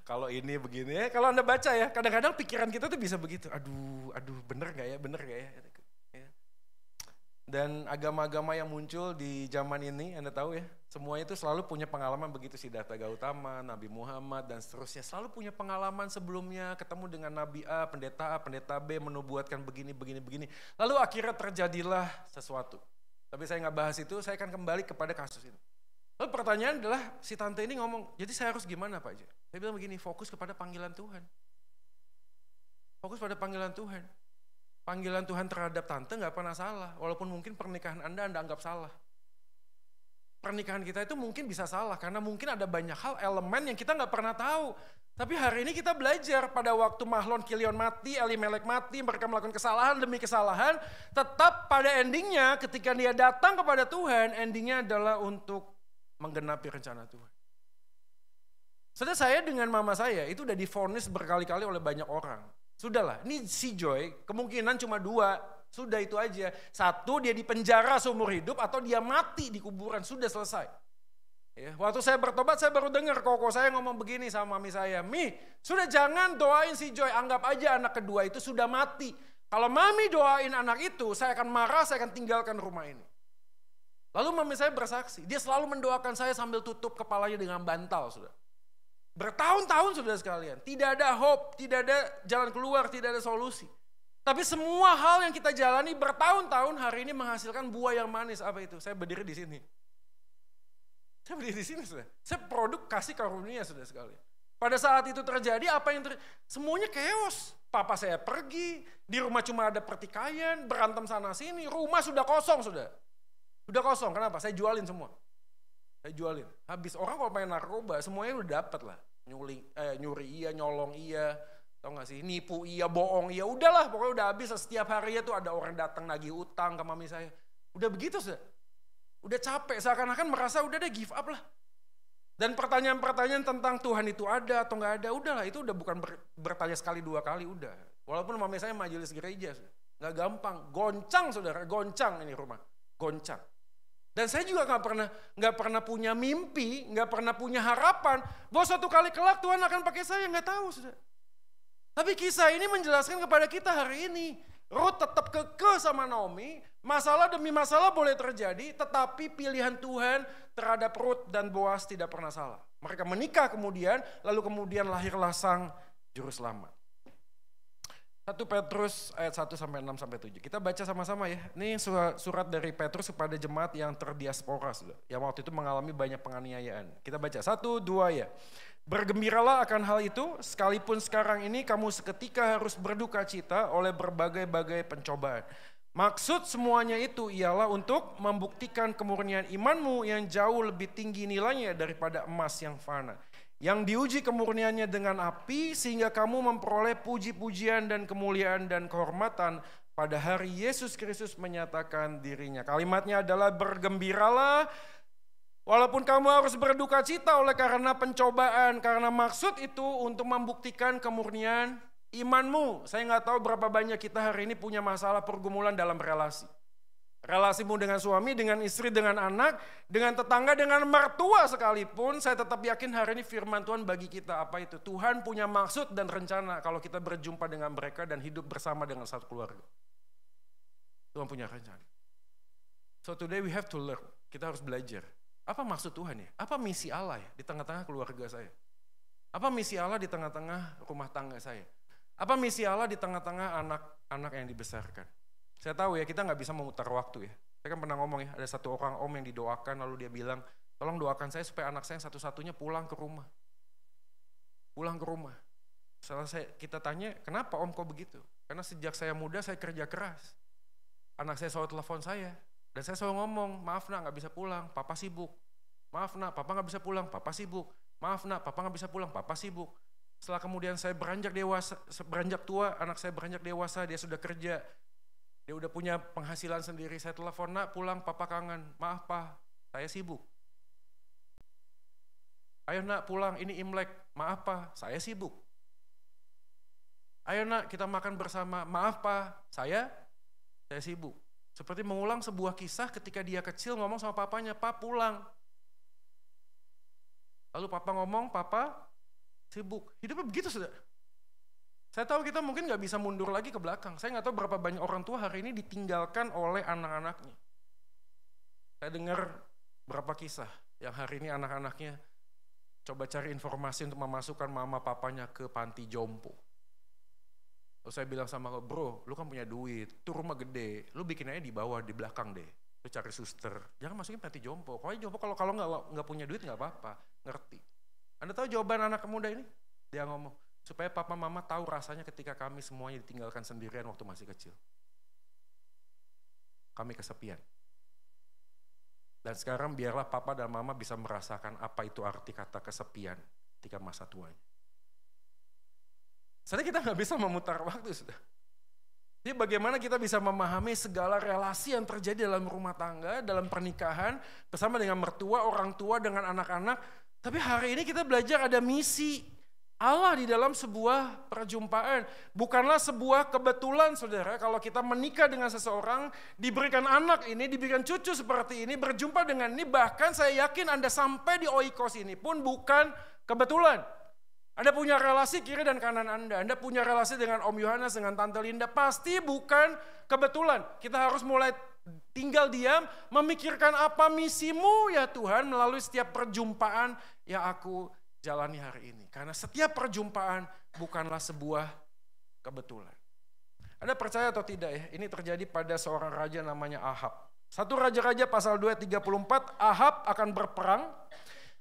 kalau ini begini, ya, kalau Anda baca ya, kadang-kadang pikiran kita tuh bisa begitu. Aduh, aduh, bener gak ya, bener gak ya? Dan agama-agama yang muncul di zaman ini, Anda tahu ya, semuanya itu selalu punya pengalaman begitu si Data Gautama, Nabi Muhammad, dan seterusnya. Selalu punya pengalaman sebelumnya, ketemu dengan Nabi A, pendeta A, pendeta B, menubuatkan begini, begini, begini. Lalu akhirnya terjadilah sesuatu. Tapi saya nggak bahas itu, saya akan kembali kepada kasus ini. Lalu pertanyaan adalah, si tante ini ngomong, jadi saya harus gimana Pak Saya bilang begini, fokus kepada panggilan Tuhan. Fokus pada panggilan Tuhan. Panggilan Tuhan terhadap tante nggak pernah salah, walaupun mungkin pernikahan Anda Anda anggap salah. Pernikahan kita itu mungkin bisa salah karena mungkin ada banyak hal elemen yang kita nggak pernah tahu. Tapi hari ini kita belajar pada waktu Mahlon Kilion mati, Eli Melek mati, mereka melakukan kesalahan demi kesalahan. Tetap pada endingnya ketika dia datang kepada Tuhan, endingnya adalah untuk menggenapi rencana Tuhan. Saudara saya dengan mama saya itu udah difonis berkali-kali oleh banyak orang. Sudahlah, ini si Joy kemungkinan cuma dua. Sudah itu aja. Satu, dia dipenjara seumur hidup atau dia mati di kuburan. Sudah selesai. Ya, waktu saya bertobat, saya baru dengar koko saya ngomong begini sama mami saya. Mi, sudah jangan doain si Joy. Anggap aja anak kedua itu sudah mati. Kalau mami doain anak itu, saya akan marah, saya akan tinggalkan rumah ini. Lalu mami saya bersaksi, dia selalu mendoakan saya sambil tutup kepalanya dengan bantal, sudah. Bertahun-tahun sudah sekalian, tidak ada hope, tidak ada jalan keluar, tidak ada solusi. Tapi semua hal yang kita jalani bertahun-tahun hari ini menghasilkan buah yang manis. Apa itu? Saya berdiri di sini. Saya berdiri di sini sudah. Saya produk kasih karunia sudah sekali. Pada saat itu terjadi apa yang ter... semuanya chaos. Papa saya pergi, di rumah cuma ada pertikaian, berantem sana sini, rumah sudah kosong sudah. Sudah kosong. Kenapa? Saya jualin semua saya eh, jualin habis orang kalau main narkoba semuanya udah dapet lah nyuling, eh, nyuri iya nyolong iya tau gak sih nipu iya bohong iya udahlah pokoknya udah habis setiap harinya tuh ada orang datang nagih utang ke mami saya udah begitu sih, udah capek seakan-akan merasa udah deh give up lah dan pertanyaan-pertanyaan tentang Tuhan itu ada atau nggak ada udahlah itu udah bukan bertanya sekali dua kali udah walaupun mami saya majelis gereja nggak gampang goncang saudara goncang ini rumah goncang dan saya juga nggak pernah nggak pernah punya mimpi, nggak pernah punya harapan bahwa suatu kali kelak Tuhan akan pakai saya nggak tahu sudah. Tapi kisah ini menjelaskan kepada kita hari ini Ruth tetap keke sama Naomi, masalah demi masalah boleh terjadi, tetapi pilihan Tuhan terhadap Ruth dan Boas tidak pernah salah. Mereka menikah kemudian, lalu kemudian lahirlah sang Juruselamat. 1 Petrus ayat 1 sampai 6 sampai 7. Kita baca sama-sama ya. Ini surat, dari Petrus kepada jemaat yang terdiaspora sudah. Yang waktu itu mengalami banyak penganiayaan. Kita baca 1 2 ya. Bergembiralah akan hal itu sekalipun sekarang ini kamu seketika harus berduka cita oleh berbagai-bagai pencobaan. Maksud semuanya itu ialah untuk membuktikan kemurnian imanmu yang jauh lebih tinggi nilainya daripada emas yang fana yang diuji kemurniannya dengan api sehingga kamu memperoleh puji-pujian dan kemuliaan dan kehormatan pada hari Yesus Kristus menyatakan dirinya. Kalimatnya adalah bergembiralah walaupun kamu harus berduka cita oleh karena pencobaan karena maksud itu untuk membuktikan kemurnian imanmu. Saya nggak tahu berapa banyak kita hari ini punya masalah pergumulan dalam relasi. Relasimu dengan suami, dengan istri, dengan anak, dengan tetangga, dengan mertua sekalipun, saya tetap yakin hari ini firman Tuhan bagi kita apa itu. Tuhan punya maksud dan rencana kalau kita berjumpa dengan mereka dan hidup bersama dengan satu keluarga. Tuhan punya rencana. So today we have to learn. Kita harus belajar. Apa maksud Tuhan ya? Apa misi Allah ya di tengah-tengah keluarga saya? Apa misi Allah di tengah-tengah rumah tangga saya? Apa misi Allah di tengah-tengah anak-anak yang dibesarkan? Saya tahu ya kita nggak bisa memutar waktu ya. Saya kan pernah ngomong ya, ada satu orang om yang didoakan lalu dia bilang, tolong doakan saya supaya anak saya yang satu-satunya pulang ke rumah. Pulang ke rumah. Selesai kita tanya, kenapa om kok begitu? Karena sejak saya muda saya kerja keras. Anak saya selalu telepon saya. Dan saya selalu ngomong, maaf nak nggak bisa pulang, papa sibuk. Maaf nak, papa nggak bisa pulang, papa sibuk. Maaf nak, papa nggak bisa pulang, papa sibuk. Setelah kemudian saya beranjak dewasa, beranjak tua, anak saya beranjak dewasa, dia sudah kerja, dia udah punya penghasilan sendiri. Saya telepon, nak pulang, papa kangen. Maaf, pak, saya sibuk. Ayo nak pulang, ini Imlek. Maaf, pak, saya sibuk. Ayo nak, kita makan bersama. Maaf, pak, saya, saya sibuk. Seperti mengulang sebuah kisah ketika dia kecil ngomong sama papanya, Pak pulang. Lalu papa ngomong, papa sibuk. Hidupnya begitu sudah. Saya tahu kita mungkin nggak bisa mundur lagi ke belakang. Saya nggak tahu berapa banyak orang tua hari ini ditinggalkan oleh anak-anaknya. Saya dengar berapa kisah yang hari ini anak-anaknya coba cari informasi untuk memasukkan mama papanya ke panti jompo. Lalu saya bilang sama bro, lu kan punya duit, tuh rumah gede, lu bikin aja di bawah, di belakang deh. Lu cari suster, jangan masukin panti jompo. Kalau jompo kalau kalau nggak nggak punya duit nggak apa-apa, ngerti. Anda tahu jawaban anak muda ini? Dia ngomong, Supaya papa mama tahu rasanya ketika kami semuanya ditinggalkan sendirian waktu masih kecil. Kami kesepian. Dan sekarang biarlah papa dan mama bisa merasakan apa itu arti kata kesepian ketika masa tuanya. Sebenarnya kita nggak bisa memutar waktu sudah. Jadi bagaimana kita bisa memahami segala relasi yang terjadi dalam rumah tangga, dalam pernikahan, bersama dengan mertua, orang tua, dengan anak-anak. Tapi hari ini kita belajar ada misi. Allah di dalam sebuah perjumpaan. Bukanlah sebuah kebetulan saudara kalau kita menikah dengan seseorang, diberikan anak ini, diberikan cucu seperti ini, berjumpa dengan ini, bahkan saya yakin Anda sampai di oikos ini pun bukan kebetulan. Anda punya relasi kiri dan kanan Anda. Anda punya relasi dengan Om Yohanes, dengan Tante Linda. Pasti bukan kebetulan. Kita harus mulai tinggal diam, memikirkan apa misimu ya Tuhan melalui setiap perjumpaan yang aku jalani hari ini. Karena setiap perjumpaan bukanlah sebuah kebetulan. Anda percaya atau tidak ya, ini terjadi pada seorang raja namanya Ahab. Satu Raja-Raja pasal 2 34, Ahab akan berperang,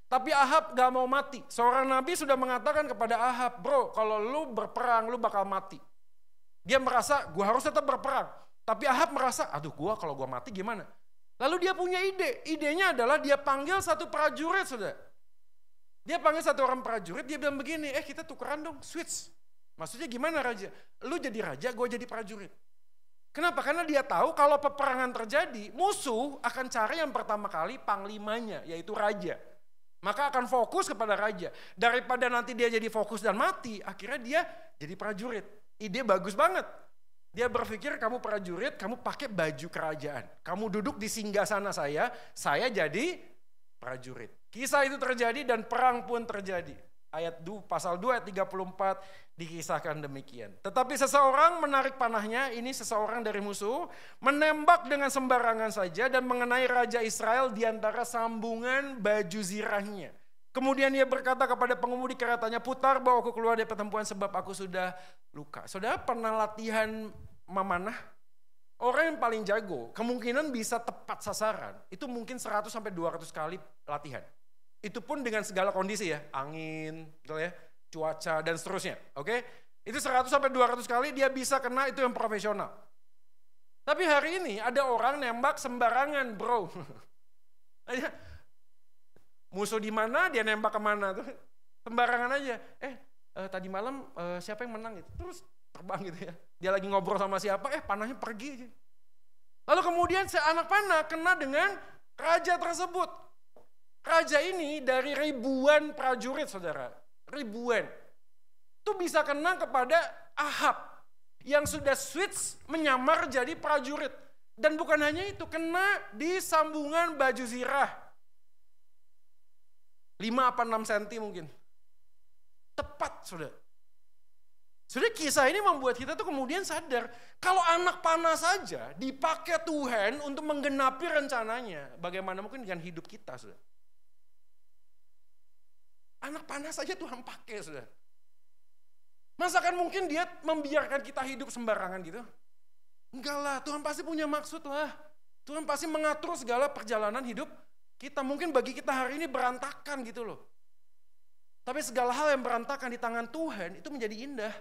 tapi Ahab gak mau mati. Seorang nabi sudah mengatakan kepada Ahab, bro kalau lu berperang lu bakal mati. Dia merasa gue harus tetap berperang. Tapi Ahab merasa, aduh gue kalau gue mati gimana? Lalu dia punya ide, idenya adalah dia panggil satu prajurit sudah. Dia panggil satu orang prajurit, dia bilang begini, eh kita tukeran dong, switch. Maksudnya gimana raja? Lu jadi raja, gue jadi prajurit. Kenapa? Karena dia tahu kalau peperangan terjadi, musuh akan cari yang pertama kali panglimanya, yaitu raja. Maka akan fokus kepada raja. Daripada nanti dia jadi fokus dan mati, akhirnya dia jadi prajurit. Ide bagus banget. Dia berpikir kamu prajurit, kamu pakai baju kerajaan. Kamu duduk di singgah sana saya, saya jadi prajurit. Kisah itu terjadi dan perang pun terjadi. Ayat 2, pasal 2 ayat 34 dikisahkan demikian. Tetapi seseorang menarik panahnya, ini seseorang dari musuh, menembak dengan sembarangan saja dan mengenai Raja Israel di antara sambungan baju zirahnya. Kemudian ia berkata kepada pengemudi keretanya, putar bawa aku keluar dari pertempuran sebab aku sudah luka. Saudara pernah latihan memanah? Orang yang paling jago kemungkinan bisa tepat sasaran. Itu mungkin 100 sampai 200 kali latihan. Itu pun dengan segala kondisi ya, angin, gitu ya, cuaca dan seterusnya. Oke? Itu 100 sampai 200 kali dia bisa kena itu yang profesional. Tapi hari ini ada orang nembak sembarangan, bro. Iya. Musuh di mana dia nembak kemana tuh sembarangan aja. Eh, eh tadi malam eh, siapa yang menang itu? Terus terbang gitu ya. Dia lagi ngobrol sama siapa? Eh panahnya pergi. Lalu kemudian si anak panah kena dengan raja tersebut. Raja ini dari ribuan prajurit saudara, ribuan. Itu bisa kena kepada Ahab yang sudah switch menyamar jadi prajurit. Dan bukan hanya itu, kena di sambungan baju zirah. 5 apa 6 cm mungkin. Tepat sudah. Sudah kisah ini membuat kita tuh kemudian sadar kalau anak panah saja dipakai Tuhan untuk menggenapi rencananya, bagaimana mungkin dengan hidup kita sudah. Anak panas aja Tuhan pakai, sudah. Masa kan mungkin dia membiarkan kita hidup sembarangan gitu? Enggak lah, Tuhan pasti punya maksud lah. Tuhan pasti mengatur segala perjalanan hidup kita. Mungkin bagi kita hari ini berantakan gitu loh. Tapi segala hal yang berantakan di tangan Tuhan itu menjadi indah.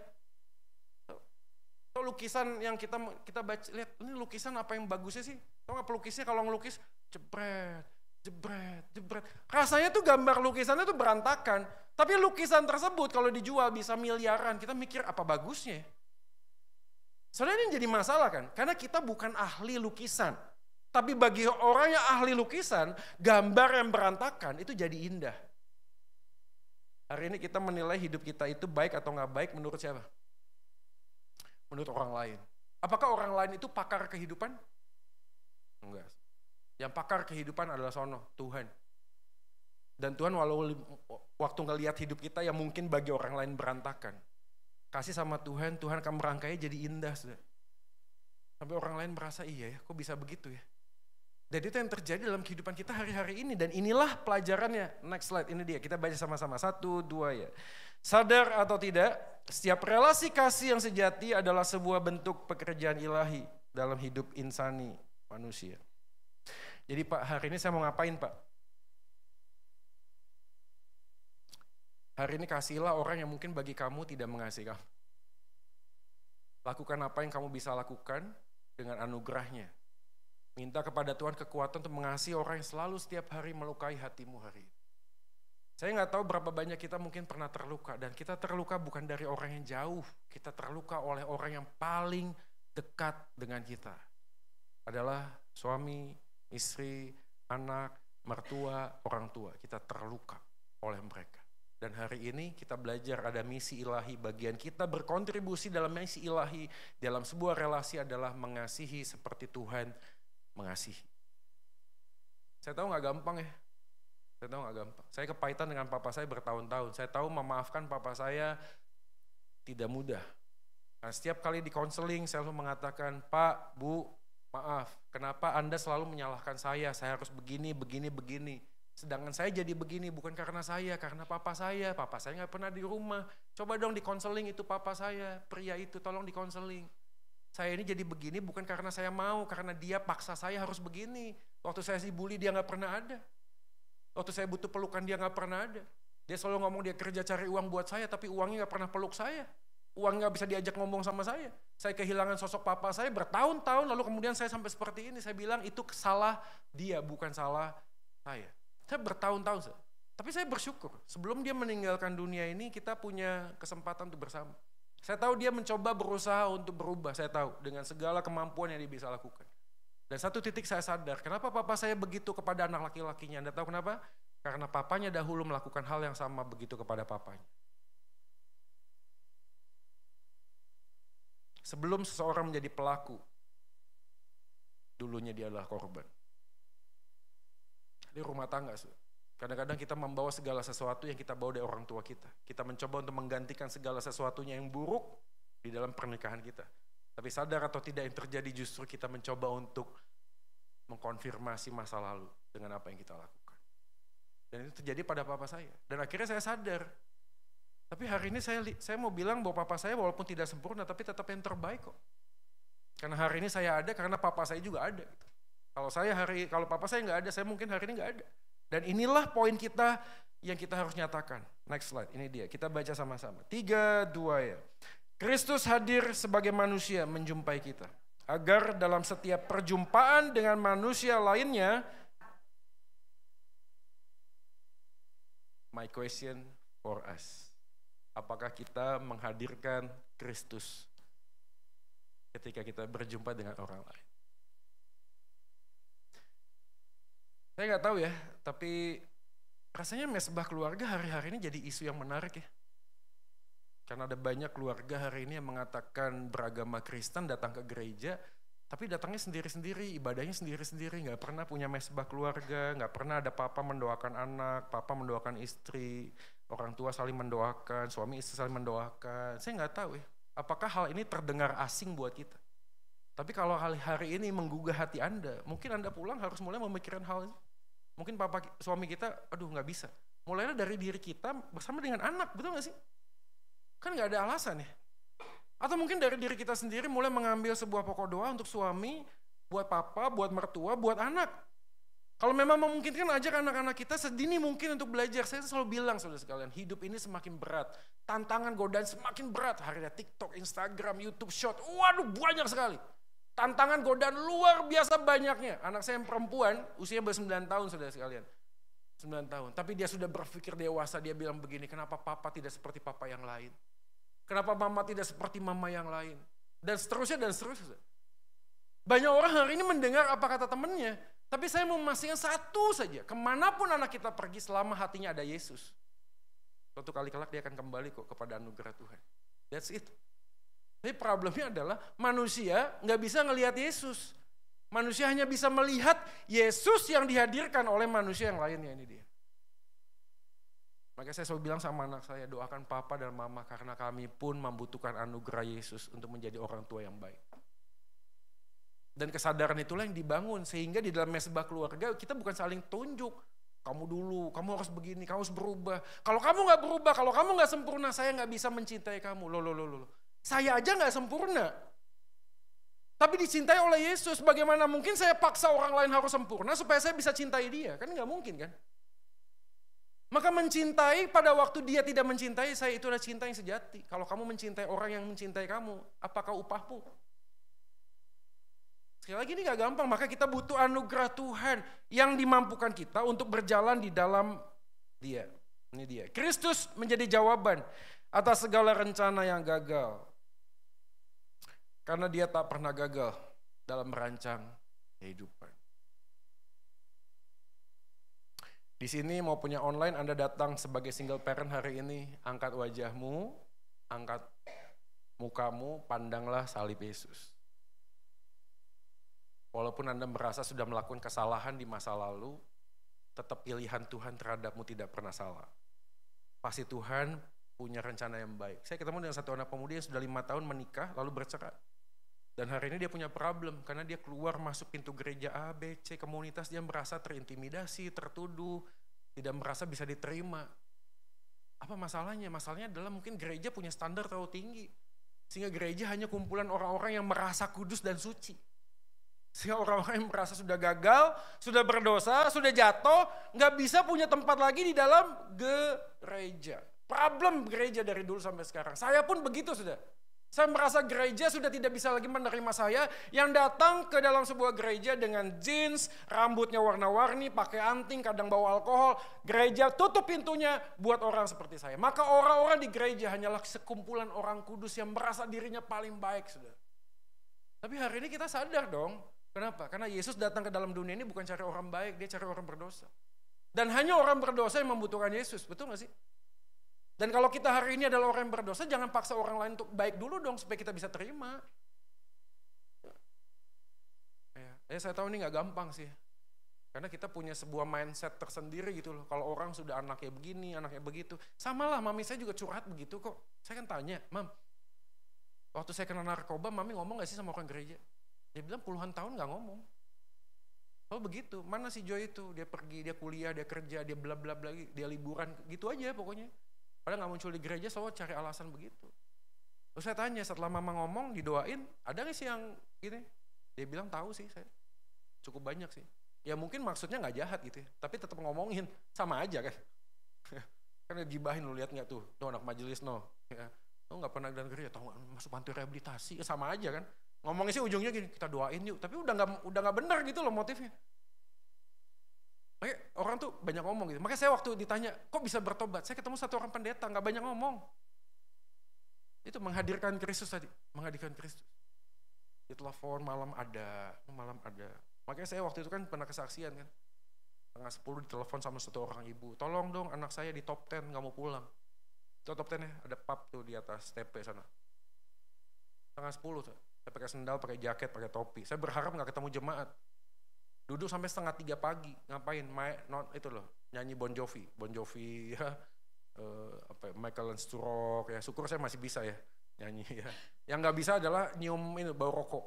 Atau lukisan yang kita kita baca lihat ini lukisan apa yang bagusnya sih? Tahu nggak pelukisnya kalau ngelukis cepret jebret, jebret. Rasanya tuh gambar lukisannya tuh berantakan. Tapi lukisan tersebut kalau dijual bisa miliaran. Kita mikir apa bagusnya? Ya? soalnya ini jadi masalah kan? Karena kita bukan ahli lukisan. Tapi bagi orang yang ahli lukisan, gambar yang berantakan itu jadi indah. Hari ini kita menilai hidup kita itu baik atau nggak baik menurut siapa? Menurut orang lain. Apakah orang lain itu pakar kehidupan? Enggak. Yang pakar kehidupan adalah sono, Tuhan. Dan Tuhan walau waktu ngelihat hidup kita yang mungkin bagi orang lain berantakan. Kasih sama Tuhan, Tuhan akan merangkai jadi indah. Sudah. Sampai orang lain merasa, iya ya, kok bisa begitu ya. Jadi itu yang terjadi dalam kehidupan kita hari-hari ini. Dan inilah pelajarannya. Next slide, ini dia. Kita baca sama-sama. Satu, dua ya. Sadar atau tidak, setiap relasi kasih yang sejati adalah sebuah bentuk pekerjaan ilahi dalam hidup insani manusia. Jadi Pak, hari ini saya mau ngapain Pak? Hari ini kasihlah orang yang mungkin bagi kamu tidak mengasihi kamu. Lakukan apa yang kamu bisa lakukan dengan anugerahnya. Minta kepada Tuhan kekuatan untuk mengasihi orang yang selalu setiap hari melukai hatimu hari ini. Saya nggak tahu berapa banyak kita mungkin pernah terluka dan kita terluka bukan dari orang yang jauh, kita terluka oleh orang yang paling dekat dengan kita. Adalah suami, istri, anak, mertua, orang tua. Kita terluka oleh mereka. Dan hari ini kita belajar ada misi ilahi bagian kita berkontribusi dalam misi ilahi dalam sebuah relasi adalah mengasihi seperti Tuhan mengasihi. Saya tahu nggak gampang ya. Saya tahu nggak gampang. Saya kepahitan dengan papa saya bertahun-tahun. Saya tahu memaafkan papa saya tidak mudah. Nah, setiap kali di konseling saya selalu mengatakan, Pak, Bu, Maaf, kenapa Anda selalu menyalahkan saya? Saya harus begini, begini, begini. Sedangkan saya jadi begini bukan karena saya, karena papa saya. Papa saya nggak pernah di rumah. Coba dong dikonseling itu papa saya, pria itu tolong dikonseling. Saya ini jadi begini bukan karena saya mau, karena dia paksa saya harus begini. Waktu saya dibully dia nggak pernah ada. Waktu saya butuh pelukan dia nggak pernah ada. Dia selalu ngomong dia kerja cari uang buat saya, tapi uangnya nggak pernah peluk saya uang nggak bisa diajak ngomong sama saya. Saya kehilangan sosok papa saya bertahun-tahun lalu kemudian saya sampai seperti ini. Saya bilang itu salah dia bukan salah saya. Saya bertahun-tahun. Tapi saya bersyukur sebelum dia meninggalkan dunia ini kita punya kesempatan untuk bersama. Saya tahu dia mencoba berusaha untuk berubah, saya tahu dengan segala kemampuan yang dia bisa lakukan. Dan satu titik saya sadar, kenapa papa saya begitu kepada anak laki-lakinya? Anda tahu kenapa? Karena papanya dahulu melakukan hal yang sama begitu kepada papanya. sebelum seseorang menjadi pelaku, dulunya dia adalah korban. Ini rumah tangga, Kadang-kadang kita membawa segala sesuatu yang kita bawa dari orang tua kita. Kita mencoba untuk menggantikan segala sesuatunya yang buruk di dalam pernikahan kita. Tapi sadar atau tidak yang terjadi justru kita mencoba untuk mengkonfirmasi masa lalu dengan apa yang kita lakukan. Dan itu terjadi pada papa saya. Dan akhirnya saya sadar, tapi hari ini saya saya mau bilang bahwa papa saya walaupun tidak sempurna tapi tetap yang terbaik kok. Karena hari ini saya ada karena papa saya juga ada. Gitu. Kalau saya hari kalau papa saya nggak ada, saya mungkin hari ini nggak ada. Dan inilah poin kita yang kita harus nyatakan. Next slide, ini dia. Kita baca sama-sama. Tiga, dua ya. Kristus hadir sebagai manusia menjumpai kita. Agar dalam setiap perjumpaan dengan manusia lainnya, my question for us apakah kita menghadirkan Kristus ketika kita berjumpa dengan orang lain. Saya nggak tahu ya, tapi rasanya mesbah keluarga hari-hari ini jadi isu yang menarik ya. Karena ada banyak keluarga hari ini yang mengatakan beragama Kristen datang ke gereja, tapi datangnya sendiri-sendiri, ibadahnya sendiri-sendiri, nggak pernah punya mesbah keluarga, nggak pernah ada papa mendoakan anak, papa mendoakan istri, orang tua saling mendoakan, suami istri saling mendoakan. Saya nggak tahu ya, apakah hal ini terdengar asing buat kita. Tapi kalau hal hari ini menggugah hati Anda, mungkin Anda pulang harus mulai memikirkan hal ini. Mungkin papa suami kita, aduh nggak bisa. Mulailah dari diri kita bersama dengan anak, betul nggak sih? Kan nggak ada alasan ya. Atau mungkin dari diri kita sendiri mulai mengambil sebuah pokok doa untuk suami, buat papa, buat mertua, buat anak. Kalau memang memungkinkan ajak anak-anak kita sedini mungkin untuk belajar. Saya selalu bilang saudara sekalian, hidup ini semakin berat. Tantangan godaan semakin berat. Hari ada TikTok, Instagram, YouTube shot. Waduh banyak sekali. Tantangan godaan luar biasa banyaknya. Anak saya yang perempuan, usianya baru 9 tahun saudara sekalian. 9 tahun. Tapi dia sudah berpikir dewasa, dia bilang begini, kenapa papa tidak seperti papa yang lain? Kenapa mama tidak seperti mama yang lain? Dan seterusnya, dan seterusnya. Banyak orang hari ini mendengar apa kata temennya. Tapi saya mau memastikan satu saja, kemanapun anak kita pergi selama hatinya ada Yesus, suatu kali kelak dia akan kembali kok kepada anugerah Tuhan. That's it. Tapi problemnya adalah manusia nggak bisa ngelihat Yesus. Manusia hanya bisa melihat Yesus yang dihadirkan oleh manusia yang lainnya ini dia. Maka saya selalu bilang sama anak saya, doakan papa dan mama karena kami pun membutuhkan anugerah Yesus untuk menjadi orang tua yang baik. Dan kesadaran itulah yang dibangun sehingga di dalam mesbah keluarga kita bukan saling tunjuk kamu dulu, kamu harus begini, kamu harus berubah. Kalau kamu nggak berubah, kalau kamu nggak sempurna, saya nggak bisa mencintai kamu. Loh, loh, loh, loh. Saya aja nggak sempurna. Tapi dicintai oleh Yesus, bagaimana mungkin saya paksa orang lain harus sempurna supaya saya bisa cintai dia? Kan nggak mungkin kan? Maka mencintai pada waktu dia tidak mencintai saya itu adalah cinta yang sejati. Kalau kamu mencintai orang yang mencintai kamu, apakah upahmu? Sekali lagi ini gak gampang, maka kita butuh anugerah Tuhan yang dimampukan kita untuk berjalan di dalam dia. Ini dia. Kristus menjadi jawaban atas segala rencana yang gagal. Karena dia tak pernah gagal dalam merancang kehidupan. Di sini mau punya online, Anda datang sebagai single parent hari ini, angkat wajahmu, angkat mukamu, pandanglah salib Yesus. Walaupun Anda merasa sudah melakukan kesalahan di masa lalu, tetap pilihan Tuhan terhadapmu tidak pernah salah. Pasti Tuhan punya rencana yang baik. Saya ketemu dengan satu anak pemuda yang sudah lima tahun menikah lalu bercerai. Dan hari ini dia punya problem karena dia keluar masuk pintu gereja A, B, C, komunitas dia merasa terintimidasi, tertuduh, tidak merasa bisa diterima. Apa masalahnya? Masalahnya adalah mungkin gereja punya standar terlalu tinggi. Sehingga gereja hanya kumpulan orang-orang yang merasa kudus dan suci. Sehingga orang-orang yang merasa sudah gagal, sudah berdosa, sudah jatuh, nggak bisa punya tempat lagi di dalam gereja. Problem gereja dari dulu sampai sekarang. Saya pun begitu sudah. Saya merasa gereja sudah tidak bisa lagi menerima saya yang datang ke dalam sebuah gereja dengan jeans, rambutnya warna-warni, pakai anting, kadang bawa alkohol. Gereja tutup pintunya buat orang seperti saya. Maka orang-orang di gereja hanyalah sekumpulan orang kudus yang merasa dirinya paling baik. Sudah. Tapi hari ini kita sadar dong, Kenapa? Karena Yesus datang ke dalam dunia ini bukan cari orang baik, dia cari orang berdosa. Dan hanya orang berdosa yang membutuhkan Yesus, betul gak sih? Dan kalau kita hari ini adalah orang yang berdosa, jangan paksa orang lain untuk baik dulu dong supaya kita bisa terima. Ya, ya saya tahu ini nggak gampang sih, karena kita punya sebuah mindset tersendiri gitu loh. Kalau orang sudah anaknya begini, anaknya begitu. Sama lah, mami saya juga curhat begitu kok. Saya kan tanya, mam, waktu saya kena narkoba, mami ngomong gak sih sama orang gereja? Dia bilang puluhan tahun gak ngomong. Oh begitu, mana si Joy itu? Dia pergi, dia kuliah, dia kerja, dia bla bla bla, dia liburan, gitu aja pokoknya. Padahal nggak muncul di gereja, selalu cari alasan begitu. Terus saya tanya, setelah mama ngomong, didoain, ada nggak sih yang gini? Dia bilang tahu sih saya, cukup banyak sih. Ya mungkin maksudnya nggak jahat gitu ya, tapi tetap ngomongin, sama aja kan. kan gibahin lu lihat nggak tuh, tuh anak majelis no. Ya. Oh, nggak pernah dalam gereja, tau masuk panti rehabilitasi, sama aja kan ngomongnya sih ujungnya gini kita doain yuk tapi udah nggak udah nggak bener gitu loh motifnya Oke, orang tuh banyak ngomong gitu. Makanya saya waktu ditanya, kok bisa bertobat? Saya ketemu satu orang pendeta, nggak banyak ngomong. Itu menghadirkan Kristus tadi, menghadirkan Kristus. Di telepon malam ada, malam ada. Makanya saya waktu itu kan pernah kesaksian kan. Tengah 10 ditelepon sama satu orang ibu, tolong dong anak saya di top 10 nggak mau pulang. Itu top 10 ya, ada pub tuh di atas TP sana. Tengah 10 tuh saya pakai sendal, pakai jaket, pakai topi. Saya berharap nggak ketemu jemaat. Duduk sampai setengah tiga pagi, ngapain? My, not, itu loh, nyanyi Bon Jovi, Bon Jovi ya, uh, apa, ya, Michael Sturrock ya. Syukur saya masih bisa ya nyanyi ya. Yang nggak bisa adalah nyium ini bau rokok.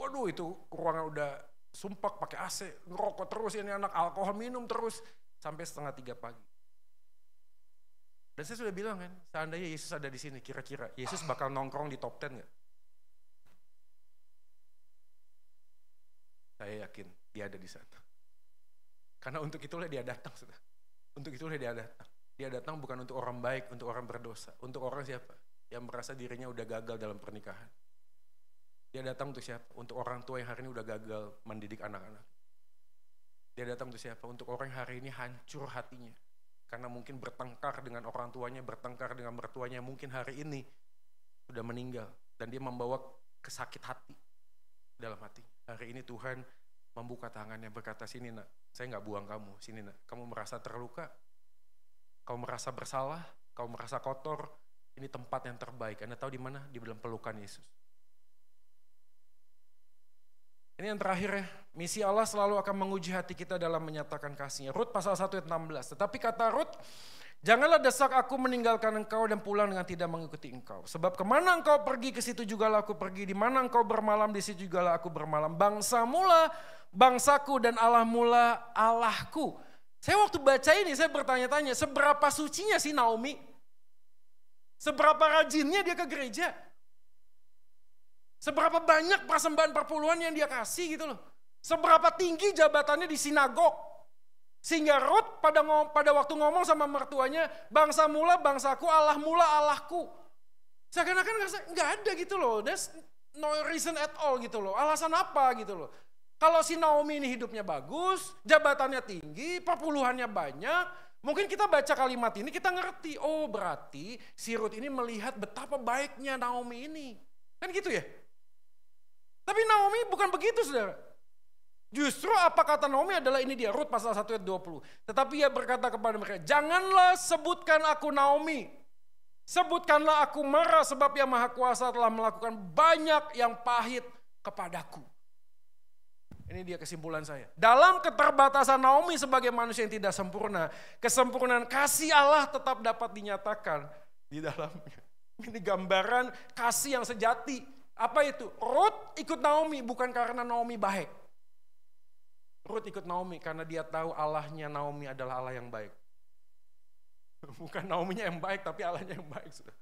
Waduh itu ruangan udah sumpah pakai AC, ngerokok terus ini anak alkohol minum terus sampai setengah tiga pagi. Dan saya sudah bilang kan, seandainya Yesus ada di sini, kira-kira Yesus bakal nongkrong di top ten nggak? Saya yakin dia ada di sana. Karena untuk itulah dia datang, Untuk itulah dia datang. Dia datang bukan untuk orang baik, untuk orang berdosa, untuk orang siapa? Yang merasa dirinya udah gagal dalam pernikahan. Dia datang untuk siapa? Untuk orang tua yang hari ini udah gagal mendidik anak-anak. Dia datang untuk siapa? Untuk orang yang hari ini hancur hatinya. Karena mungkin bertengkar dengan orang tuanya, bertengkar dengan mertuanya, mungkin hari ini sudah meninggal. Dan dia membawa kesakit hati dalam hati. Hari ini Tuhan membuka tangannya berkata, sini nak, saya nggak buang kamu, sini nak, kamu merasa terluka, kau merasa bersalah, kau merasa kotor, ini tempat yang terbaik. Anda tahu di mana? Di dalam pelukan Yesus. Ini yang terakhir ya. Misi Allah selalu akan menguji hati kita dalam menyatakan kasihnya. Rut pasal 1 ayat 16. Tetapi kata Rut, Janganlah desak aku meninggalkan engkau dan pulang dengan tidak mengikuti engkau. Sebab kemana engkau pergi, ke situ juga lah aku pergi. Di mana engkau bermalam, di situ juga lah aku bermalam. Bangsa mula, bangsaku dan Allah mula, Allahku. Saya waktu baca ini, saya bertanya-tanya, seberapa sucinya si Naomi? Seberapa rajinnya dia ke gereja? Seberapa banyak persembahan perpuluhan yang dia kasih gitu loh? Seberapa tinggi jabatannya di sinagog? Sehingga Rut pada, pada waktu ngomong sama mertuanya, bangsa mula bangsaku, Allah mula Allahku. Seakan-akan nggak ada gitu loh, there's no reason at all gitu loh, alasan apa gitu loh. Kalau si Naomi ini hidupnya bagus, jabatannya tinggi, perpuluhannya banyak, mungkin kita baca kalimat ini kita ngerti, oh berarti si Rut ini melihat betapa baiknya Naomi ini. Kan gitu ya? Tapi Naomi bukan begitu saudara. Justru apa kata Naomi adalah ini dia, Rut pasal 1 ayat 20. Tetapi ia berkata kepada mereka, janganlah sebutkan aku Naomi. Sebutkanlah aku Mara sebab yang maha kuasa telah melakukan banyak yang pahit kepadaku. Ini dia kesimpulan saya. Dalam keterbatasan Naomi sebagai manusia yang tidak sempurna, kesempurnaan kasih Allah tetap dapat dinyatakan di dalamnya. Ini gambaran kasih yang sejati. Apa itu? Ruth ikut Naomi bukan karena Naomi baik Ruth ikut Naomi karena dia tahu Allahnya Naomi adalah Allah yang baik. Bukan nya yang baik, tapi Allahnya yang baik. Sudah.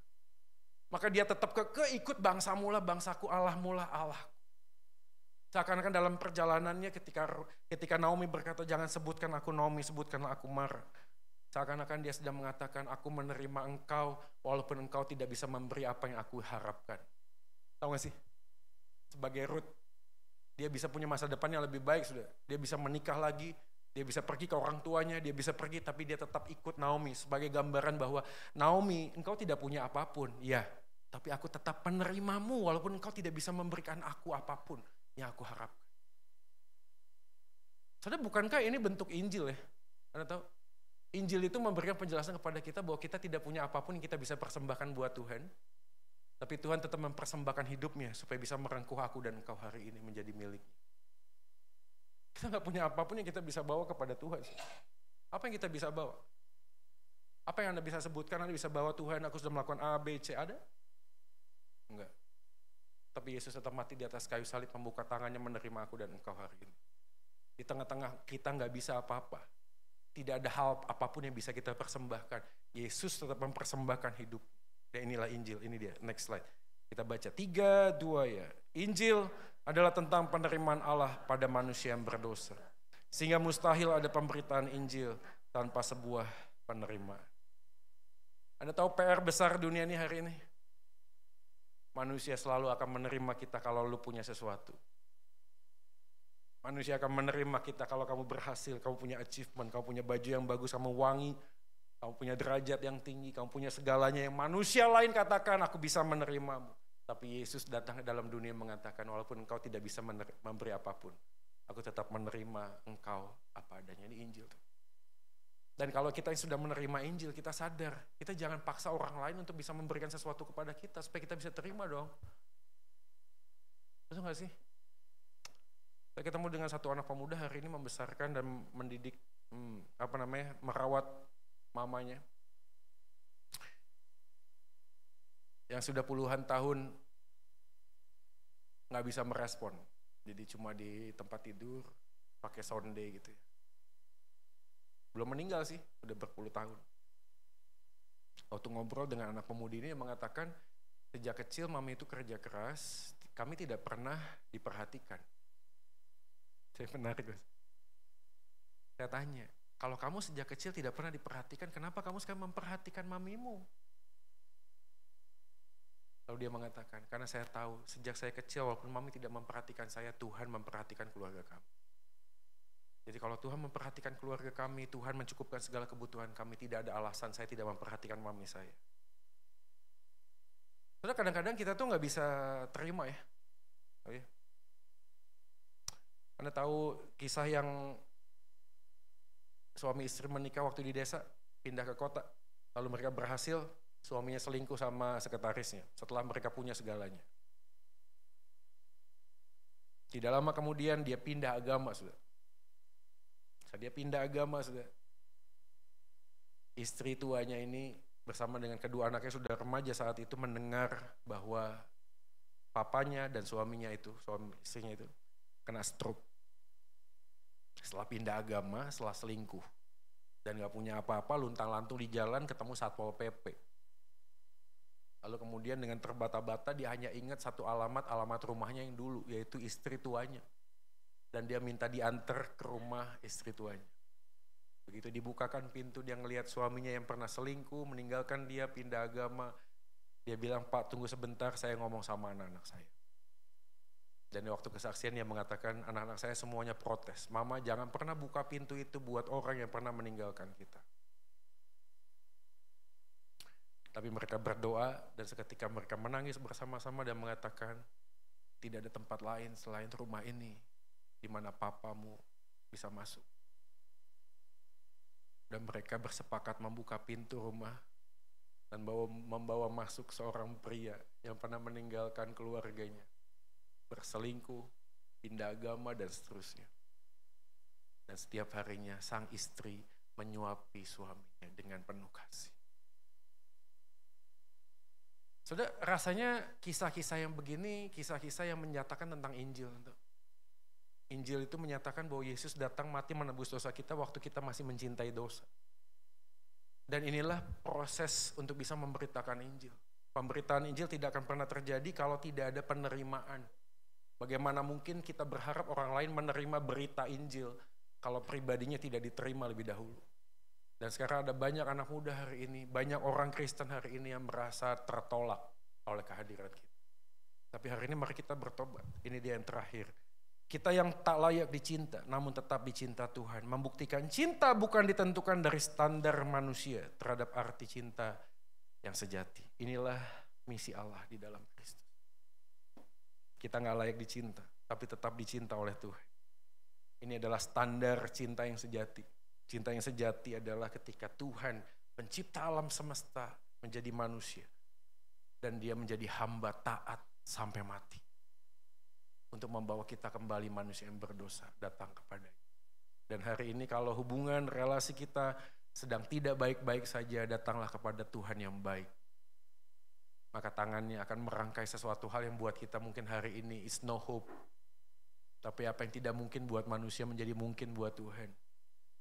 Maka dia tetap keke ikut bangsa mula, bangsaku Allah mula Allah. Seakan-akan dalam perjalanannya ketika ketika Naomi berkata jangan sebutkan aku Naomi, sebutkan aku Mar. Seakan-akan dia sedang mengatakan aku menerima engkau walaupun engkau tidak bisa memberi apa yang aku harapkan. Tahu gak sih? Sebagai Ruth, dia bisa punya masa depan yang lebih baik, sudah. Dia bisa menikah lagi, dia bisa pergi ke orang tuanya, dia bisa pergi tapi dia tetap ikut Naomi sebagai gambaran bahwa Naomi, engkau tidak punya apapun. Ya, tapi aku tetap menerimamu walaupun engkau tidak bisa memberikan aku apapun yang aku harapkan. Saudara, bukankah ini bentuk Injil ya? Anda tahu? Injil itu memberikan penjelasan kepada kita bahwa kita tidak punya apapun yang kita bisa persembahkan buat Tuhan tapi Tuhan tetap mempersembahkan hidupnya supaya bisa merengkuh aku dan engkau hari ini menjadi miliknya. Kita nggak punya apapun yang kita bisa bawa kepada Tuhan. Apa yang kita bisa bawa? Apa yang Anda bisa sebutkan? Anda bisa bawa Tuhan, aku sudah melakukan A, B, C, ada? Enggak. Tapi Yesus tetap mati di atas kayu salib, membuka tangannya menerima aku dan engkau hari ini. Di tengah-tengah kita nggak bisa apa-apa. Tidak ada hal apapun yang bisa kita persembahkan. Yesus tetap mempersembahkan hidup. Dan ya, inilah Injil, ini dia. Next slide. Kita baca tiga dua ya. Injil adalah tentang penerimaan Allah pada manusia yang berdosa. Sehingga mustahil ada pemberitaan Injil tanpa sebuah penerimaan. Anda tahu PR besar dunia ini hari ini? Manusia selalu akan menerima kita kalau lu punya sesuatu. Manusia akan menerima kita kalau kamu berhasil, kamu punya achievement, kamu punya baju yang bagus, kamu wangi, kamu punya derajat yang tinggi, kamu punya segalanya yang manusia lain katakan, aku bisa menerimamu. Tapi Yesus datang ke dalam dunia mengatakan, walaupun engkau tidak bisa memberi apapun, aku tetap menerima engkau apa adanya. Ini Injil. Dan kalau kita yang sudah menerima Injil, kita sadar. Kita jangan paksa orang lain untuk bisa memberikan sesuatu kepada kita, supaya kita bisa terima dong. Betul gak sih? Saya ketemu dengan satu anak pemuda hari ini membesarkan dan mendidik, hmm, apa namanya, merawat mamanya. Yang sudah puluhan tahun nggak bisa merespon. Jadi cuma di tempat tidur pakai sonde gitu ya. Belum meninggal sih, udah berpuluh tahun. Waktu ngobrol dengan anak pemudi ini mengatakan, sejak kecil mami itu kerja keras, kami tidak pernah diperhatikan. Saya menarik. Saya tanya, kalau kamu sejak kecil tidak pernah diperhatikan, kenapa kamu sekarang memperhatikan mamimu? Lalu dia mengatakan, karena saya tahu sejak saya kecil walaupun mami tidak memperhatikan saya, Tuhan memperhatikan keluarga kami. Jadi kalau Tuhan memperhatikan keluarga kami, Tuhan mencukupkan segala kebutuhan kami, tidak ada alasan saya tidak memperhatikan mami saya. Karena kadang-kadang kita tuh nggak bisa terima ya. Oh ya. Anda tahu kisah yang suami istri menikah waktu di desa, pindah ke kota, lalu mereka berhasil, suaminya selingkuh sama sekretarisnya setelah mereka punya segalanya. Tidak lama kemudian dia pindah agama sudah. Dia pindah agama sudah. Istri tuanya ini bersama dengan kedua anaknya sudah remaja saat itu mendengar bahwa papanya dan suaminya itu, suami istrinya itu kena stroke. Setelah pindah agama, setelah selingkuh. Dan gak punya apa-apa, luntang-lantung di jalan ketemu Satpol PP. Lalu kemudian dengan terbata-bata dia hanya ingat satu alamat, alamat rumahnya yang dulu, yaitu istri tuanya. Dan dia minta diantar ke rumah istri tuanya. Begitu dibukakan pintu, dia ngelihat suaminya yang pernah selingkuh, meninggalkan dia, pindah agama. Dia bilang, Pak tunggu sebentar, saya ngomong sama anak-anak saya. Dan waktu kesaksian dia mengatakan anak-anak saya semuanya protes. Mama jangan pernah buka pintu itu buat orang yang pernah meninggalkan kita. Tapi mereka berdoa dan seketika mereka menangis bersama-sama dan mengatakan tidak ada tempat lain selain rumah ini di mana papamu bisa masuk. Dan mereka bersepakat membuka pintu rumah dan bawa, membawa masuk seorang pria yang pernah meninggalkan keluarganya berselingkuh, pindah agama, dan seterusnya. Dan setiap harinya sang istri menyuapi suaminya dengan penuh kasih. Sudah rasanya kisah-kisah yang begini, kisah-kisah yang menyatakan tentang Injil. Injil itu menyatakan bahwa Yesus datang mati menebus dosa kita waktu kita masih mencintai dosa. Dan inilah proses untuk bisa memberitakan Injil. Pemberitaan Injil tidak akan pernah terjadi kalau tidak ada penerimaan Bagaimana mungkin kita berharap orang lain menerima berita Injil kalau pribadinya tidak diterima lebih dahulu? Dan sekarang ada banyak anak muda hari ini, banyak orang Kristen hari ini yang merasa tertolak oleh kehadiran kita. Tapi hari ini mari kita bertobat. Ini dia yang terakhir. Kita yang tak layak dicinta, namun tetap dicinta Tuhan. Membuktikan cinta bukan ditentukan dari standar manusia terhadap arti cinta yang sejati. Inilah misi Allah di dalam Kristus. Kita nggak layak dicinta, tapi tetap dicinta oleh Tuhan. Ini adalah standar cinta yang sejati. Cinta yang sejati adalah ketika Tuhan pencipta alam semesta menjadi manusia. Dan dia menjadi hamba taat sampai mati. Untuk membawa kita kembali manusia yang berdosa datang kepada Dan hari ini kalau hubungan relasi kita sedang tidak baik-baik saja, datanglah kepada Tuhan yang baik maka tangannya akan merangkai sesuatu hal yang buat kita mungkin hari ini is no hope. Tapi apa yang tidak mungkin buat manusia menjadi mungkin buat Tuhan.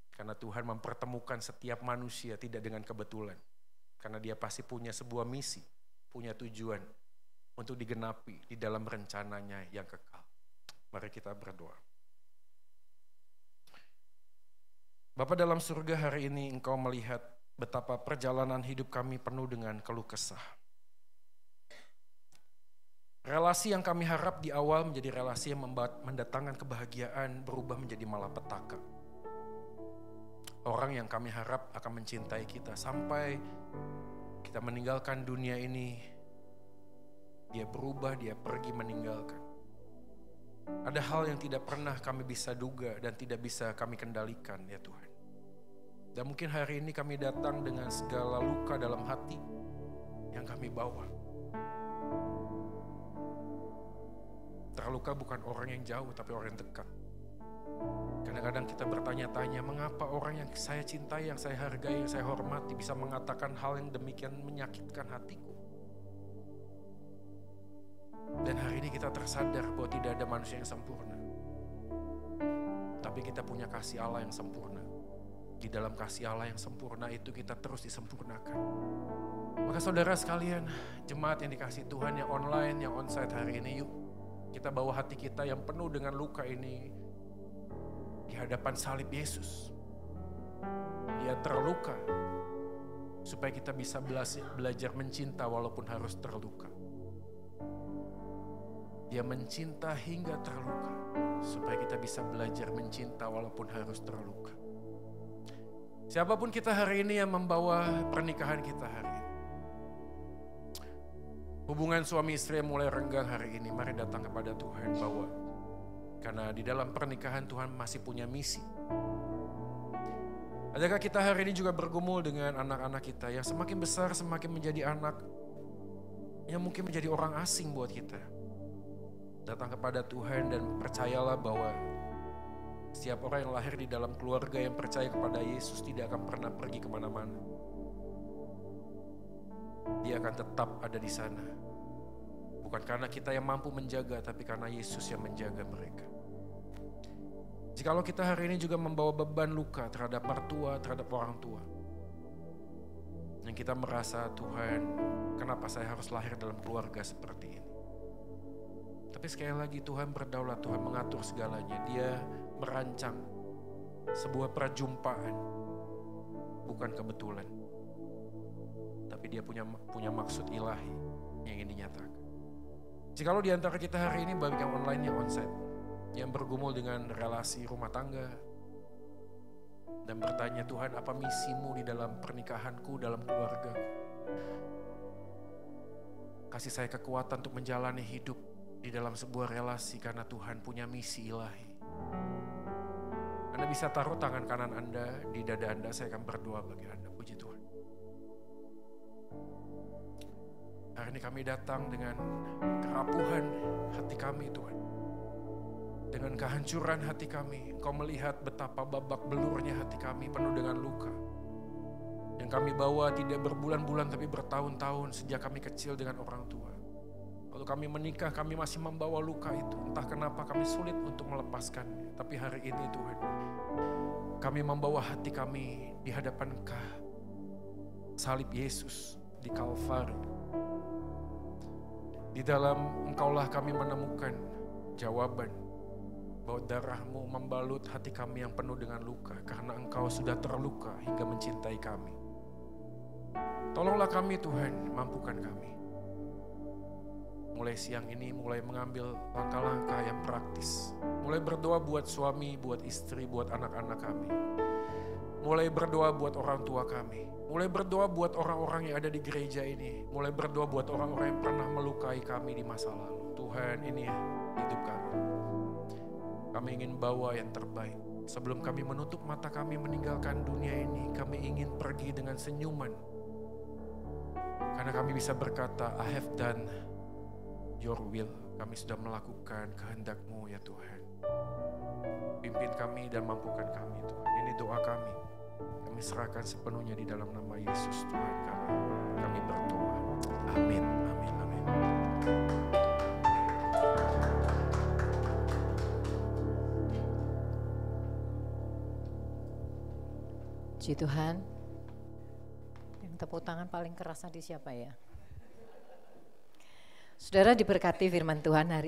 Karena Tuhan mempertemukan setiap manusia tidak dengan kebetulan. Karena dia pasti punya sebuah misi, punya tujuan untuk digenapi di dalam rencananya yang kekal. Mari kita berdoa. Bapak dalam surga hari ini engkau melihat betapa perjalanan hidup kami penuh dengan keluh kesah Relasi yang kami harap di awal menjadi relasi yang mendatangkan kebahagiaan berubah menjadi malapetaka. Orang yang kami harap akan mencintai kita sampai kita meninggalkan dunia ini. Dia berubah, dia pergi meninggalkan. Ada hal yang tidak pernah kami bisa duga dan tidak bisa kami kendalikan ya Tuhan. Dan mungkin hari ini kami datang dengan segala luka dalam hati yang kami bawa terluka bukan orang yang jauh, tapi orang yang dekat. Kadang-kadang kita bertanya-tanya, mengapa orang yang saya cintai, yang saya hargai, yang saya hormati bisa mengatakan hal yang demikian menyakitkan hatiku. Dan hari ini kita tersadar bahwa tidak ada manusia yang sempurna. Tapi kita punya kasih Allah yang sempurna. Di dalam kasih Allah yang sempurna itu kita terus disempurnakan. Maka saudara sekalian, jemaat yang dikasih Tuhan yang online, yang onsite hari ini, yuk kita bawa hati kita yang penuh dengan luka ini di hadapan salib Yesus. Dia terluka supaya kita bisa belajar mencinta walaupun harus terluka. Dia mencinta hingga terluka supaya kita bisa belajar mencinta walaupun harus terluka. Siapapun kita hari ini yang membawa pernikahan kita hari ini, Hubungan suami istri yang mulai renggang hari ini, mari datang kepada Tuhan bahwa karena di dalam pernikahan Tuhan masih punya misi. Adakah kita hari ini juga bergumul dengan anak-anak kita yang semakin besar semakin menjadi anak yang mungkin menjadi orang asing buat kita? Datang kepada Tuhan dan percayalah bahwa setiap orang yang lahir di dalam keluarga yang percaya kepada Yesus tidak akan pernah pergi kemana-mana dia akan tetap ada di sana. Bukan karena kita yang mampu menjaga, tapi karena Yesus yang menjaga mereka. Jikalau kita hari ini juga membawa beban luka terhadap mertua, terhadap orang tua. Yang kita merasa, Tuhan, kenapa saya harus lahir dalam keluarga seperti ini? Tapi sekali lagi Tuhan berdaulat, Tuhan mengatur segalanya. Dia merancang sebuah perjumpaan, bukan kebetulan dia punya punya maksud ilahi yang ingin dinyatakan. Jikalau di antara kita hari ini baik yang online yang onsite, yang bergumul dengan relasi rumah tangga, dan bertanya Tuhan apa misimu di dalam pernikahanku, dalam keluarga. Kasih saya kekuatan untuk menjalani hidup di dalam sebuah relasi karena Tuhan punya misi ilahi. Anda bisa taruh tangan kanan Anda di dada Anda, saya akan berdoa bagi Anda. Puji Tuhan. Hari ini kami datang dengan kerapuhan hati kami Tuhan. Dengan kehancuran hati kami, Engkau melihat betapa babak belurnya hati kami penuh dengan luka. Yang kami bawa tidak berbulan-bulan tapi bertahun-tahun sejak kami kecil dengan orang tua. Kalau kami menikah kami masih membawa luka itu. Entah kenapa kami sulit untuk melepaskannya. Tapi hari ini Tuhan, kami membawa hati kami di hadapan Engkau. salib Yesus di Kalvari di dalam engkaulah kami menemukan jawaban bahwa darahmu membalut hati kami yang penuh dengan luka karena engkau sudah terluka hingga mencintai kami. Tolonglah kami Tuhan, mampukan kami. Mulai siang ini mulai mengambil langkah-langkah yang praktis. Mulai berdoa buat suami, buat istri, buat anak-anak kami. Mulai berdoa buat orang tua kami Mulai berdoa buat orang-orang yang ada di gereja ini. Mulai berdoa buat orang-orang yang pernah melukai kami di masa lalu. Tuhan ini ya, hidup kami. Kami ingin bawa yang terbaik. Sebelum kami menutup mata kami meninggalkan dunia ini, kami ingin pergi dengan senyuman. Karena kami bisa berkata, I have done your will. Kami sudah melakukan kehendakmu ya Tuhan. Pimpin kami dan mampukan kami Tuhan. Ini doa kami kami serahkan sepenuhnya di dalam nama Yesus Tuhan kami. Kami berdoa. Amin. Amin. Amin. Ji Tuhan. Yang tepuk tangan paling kerasnya di siapa ya? Saudara diberkati firman Tuhan hari ini.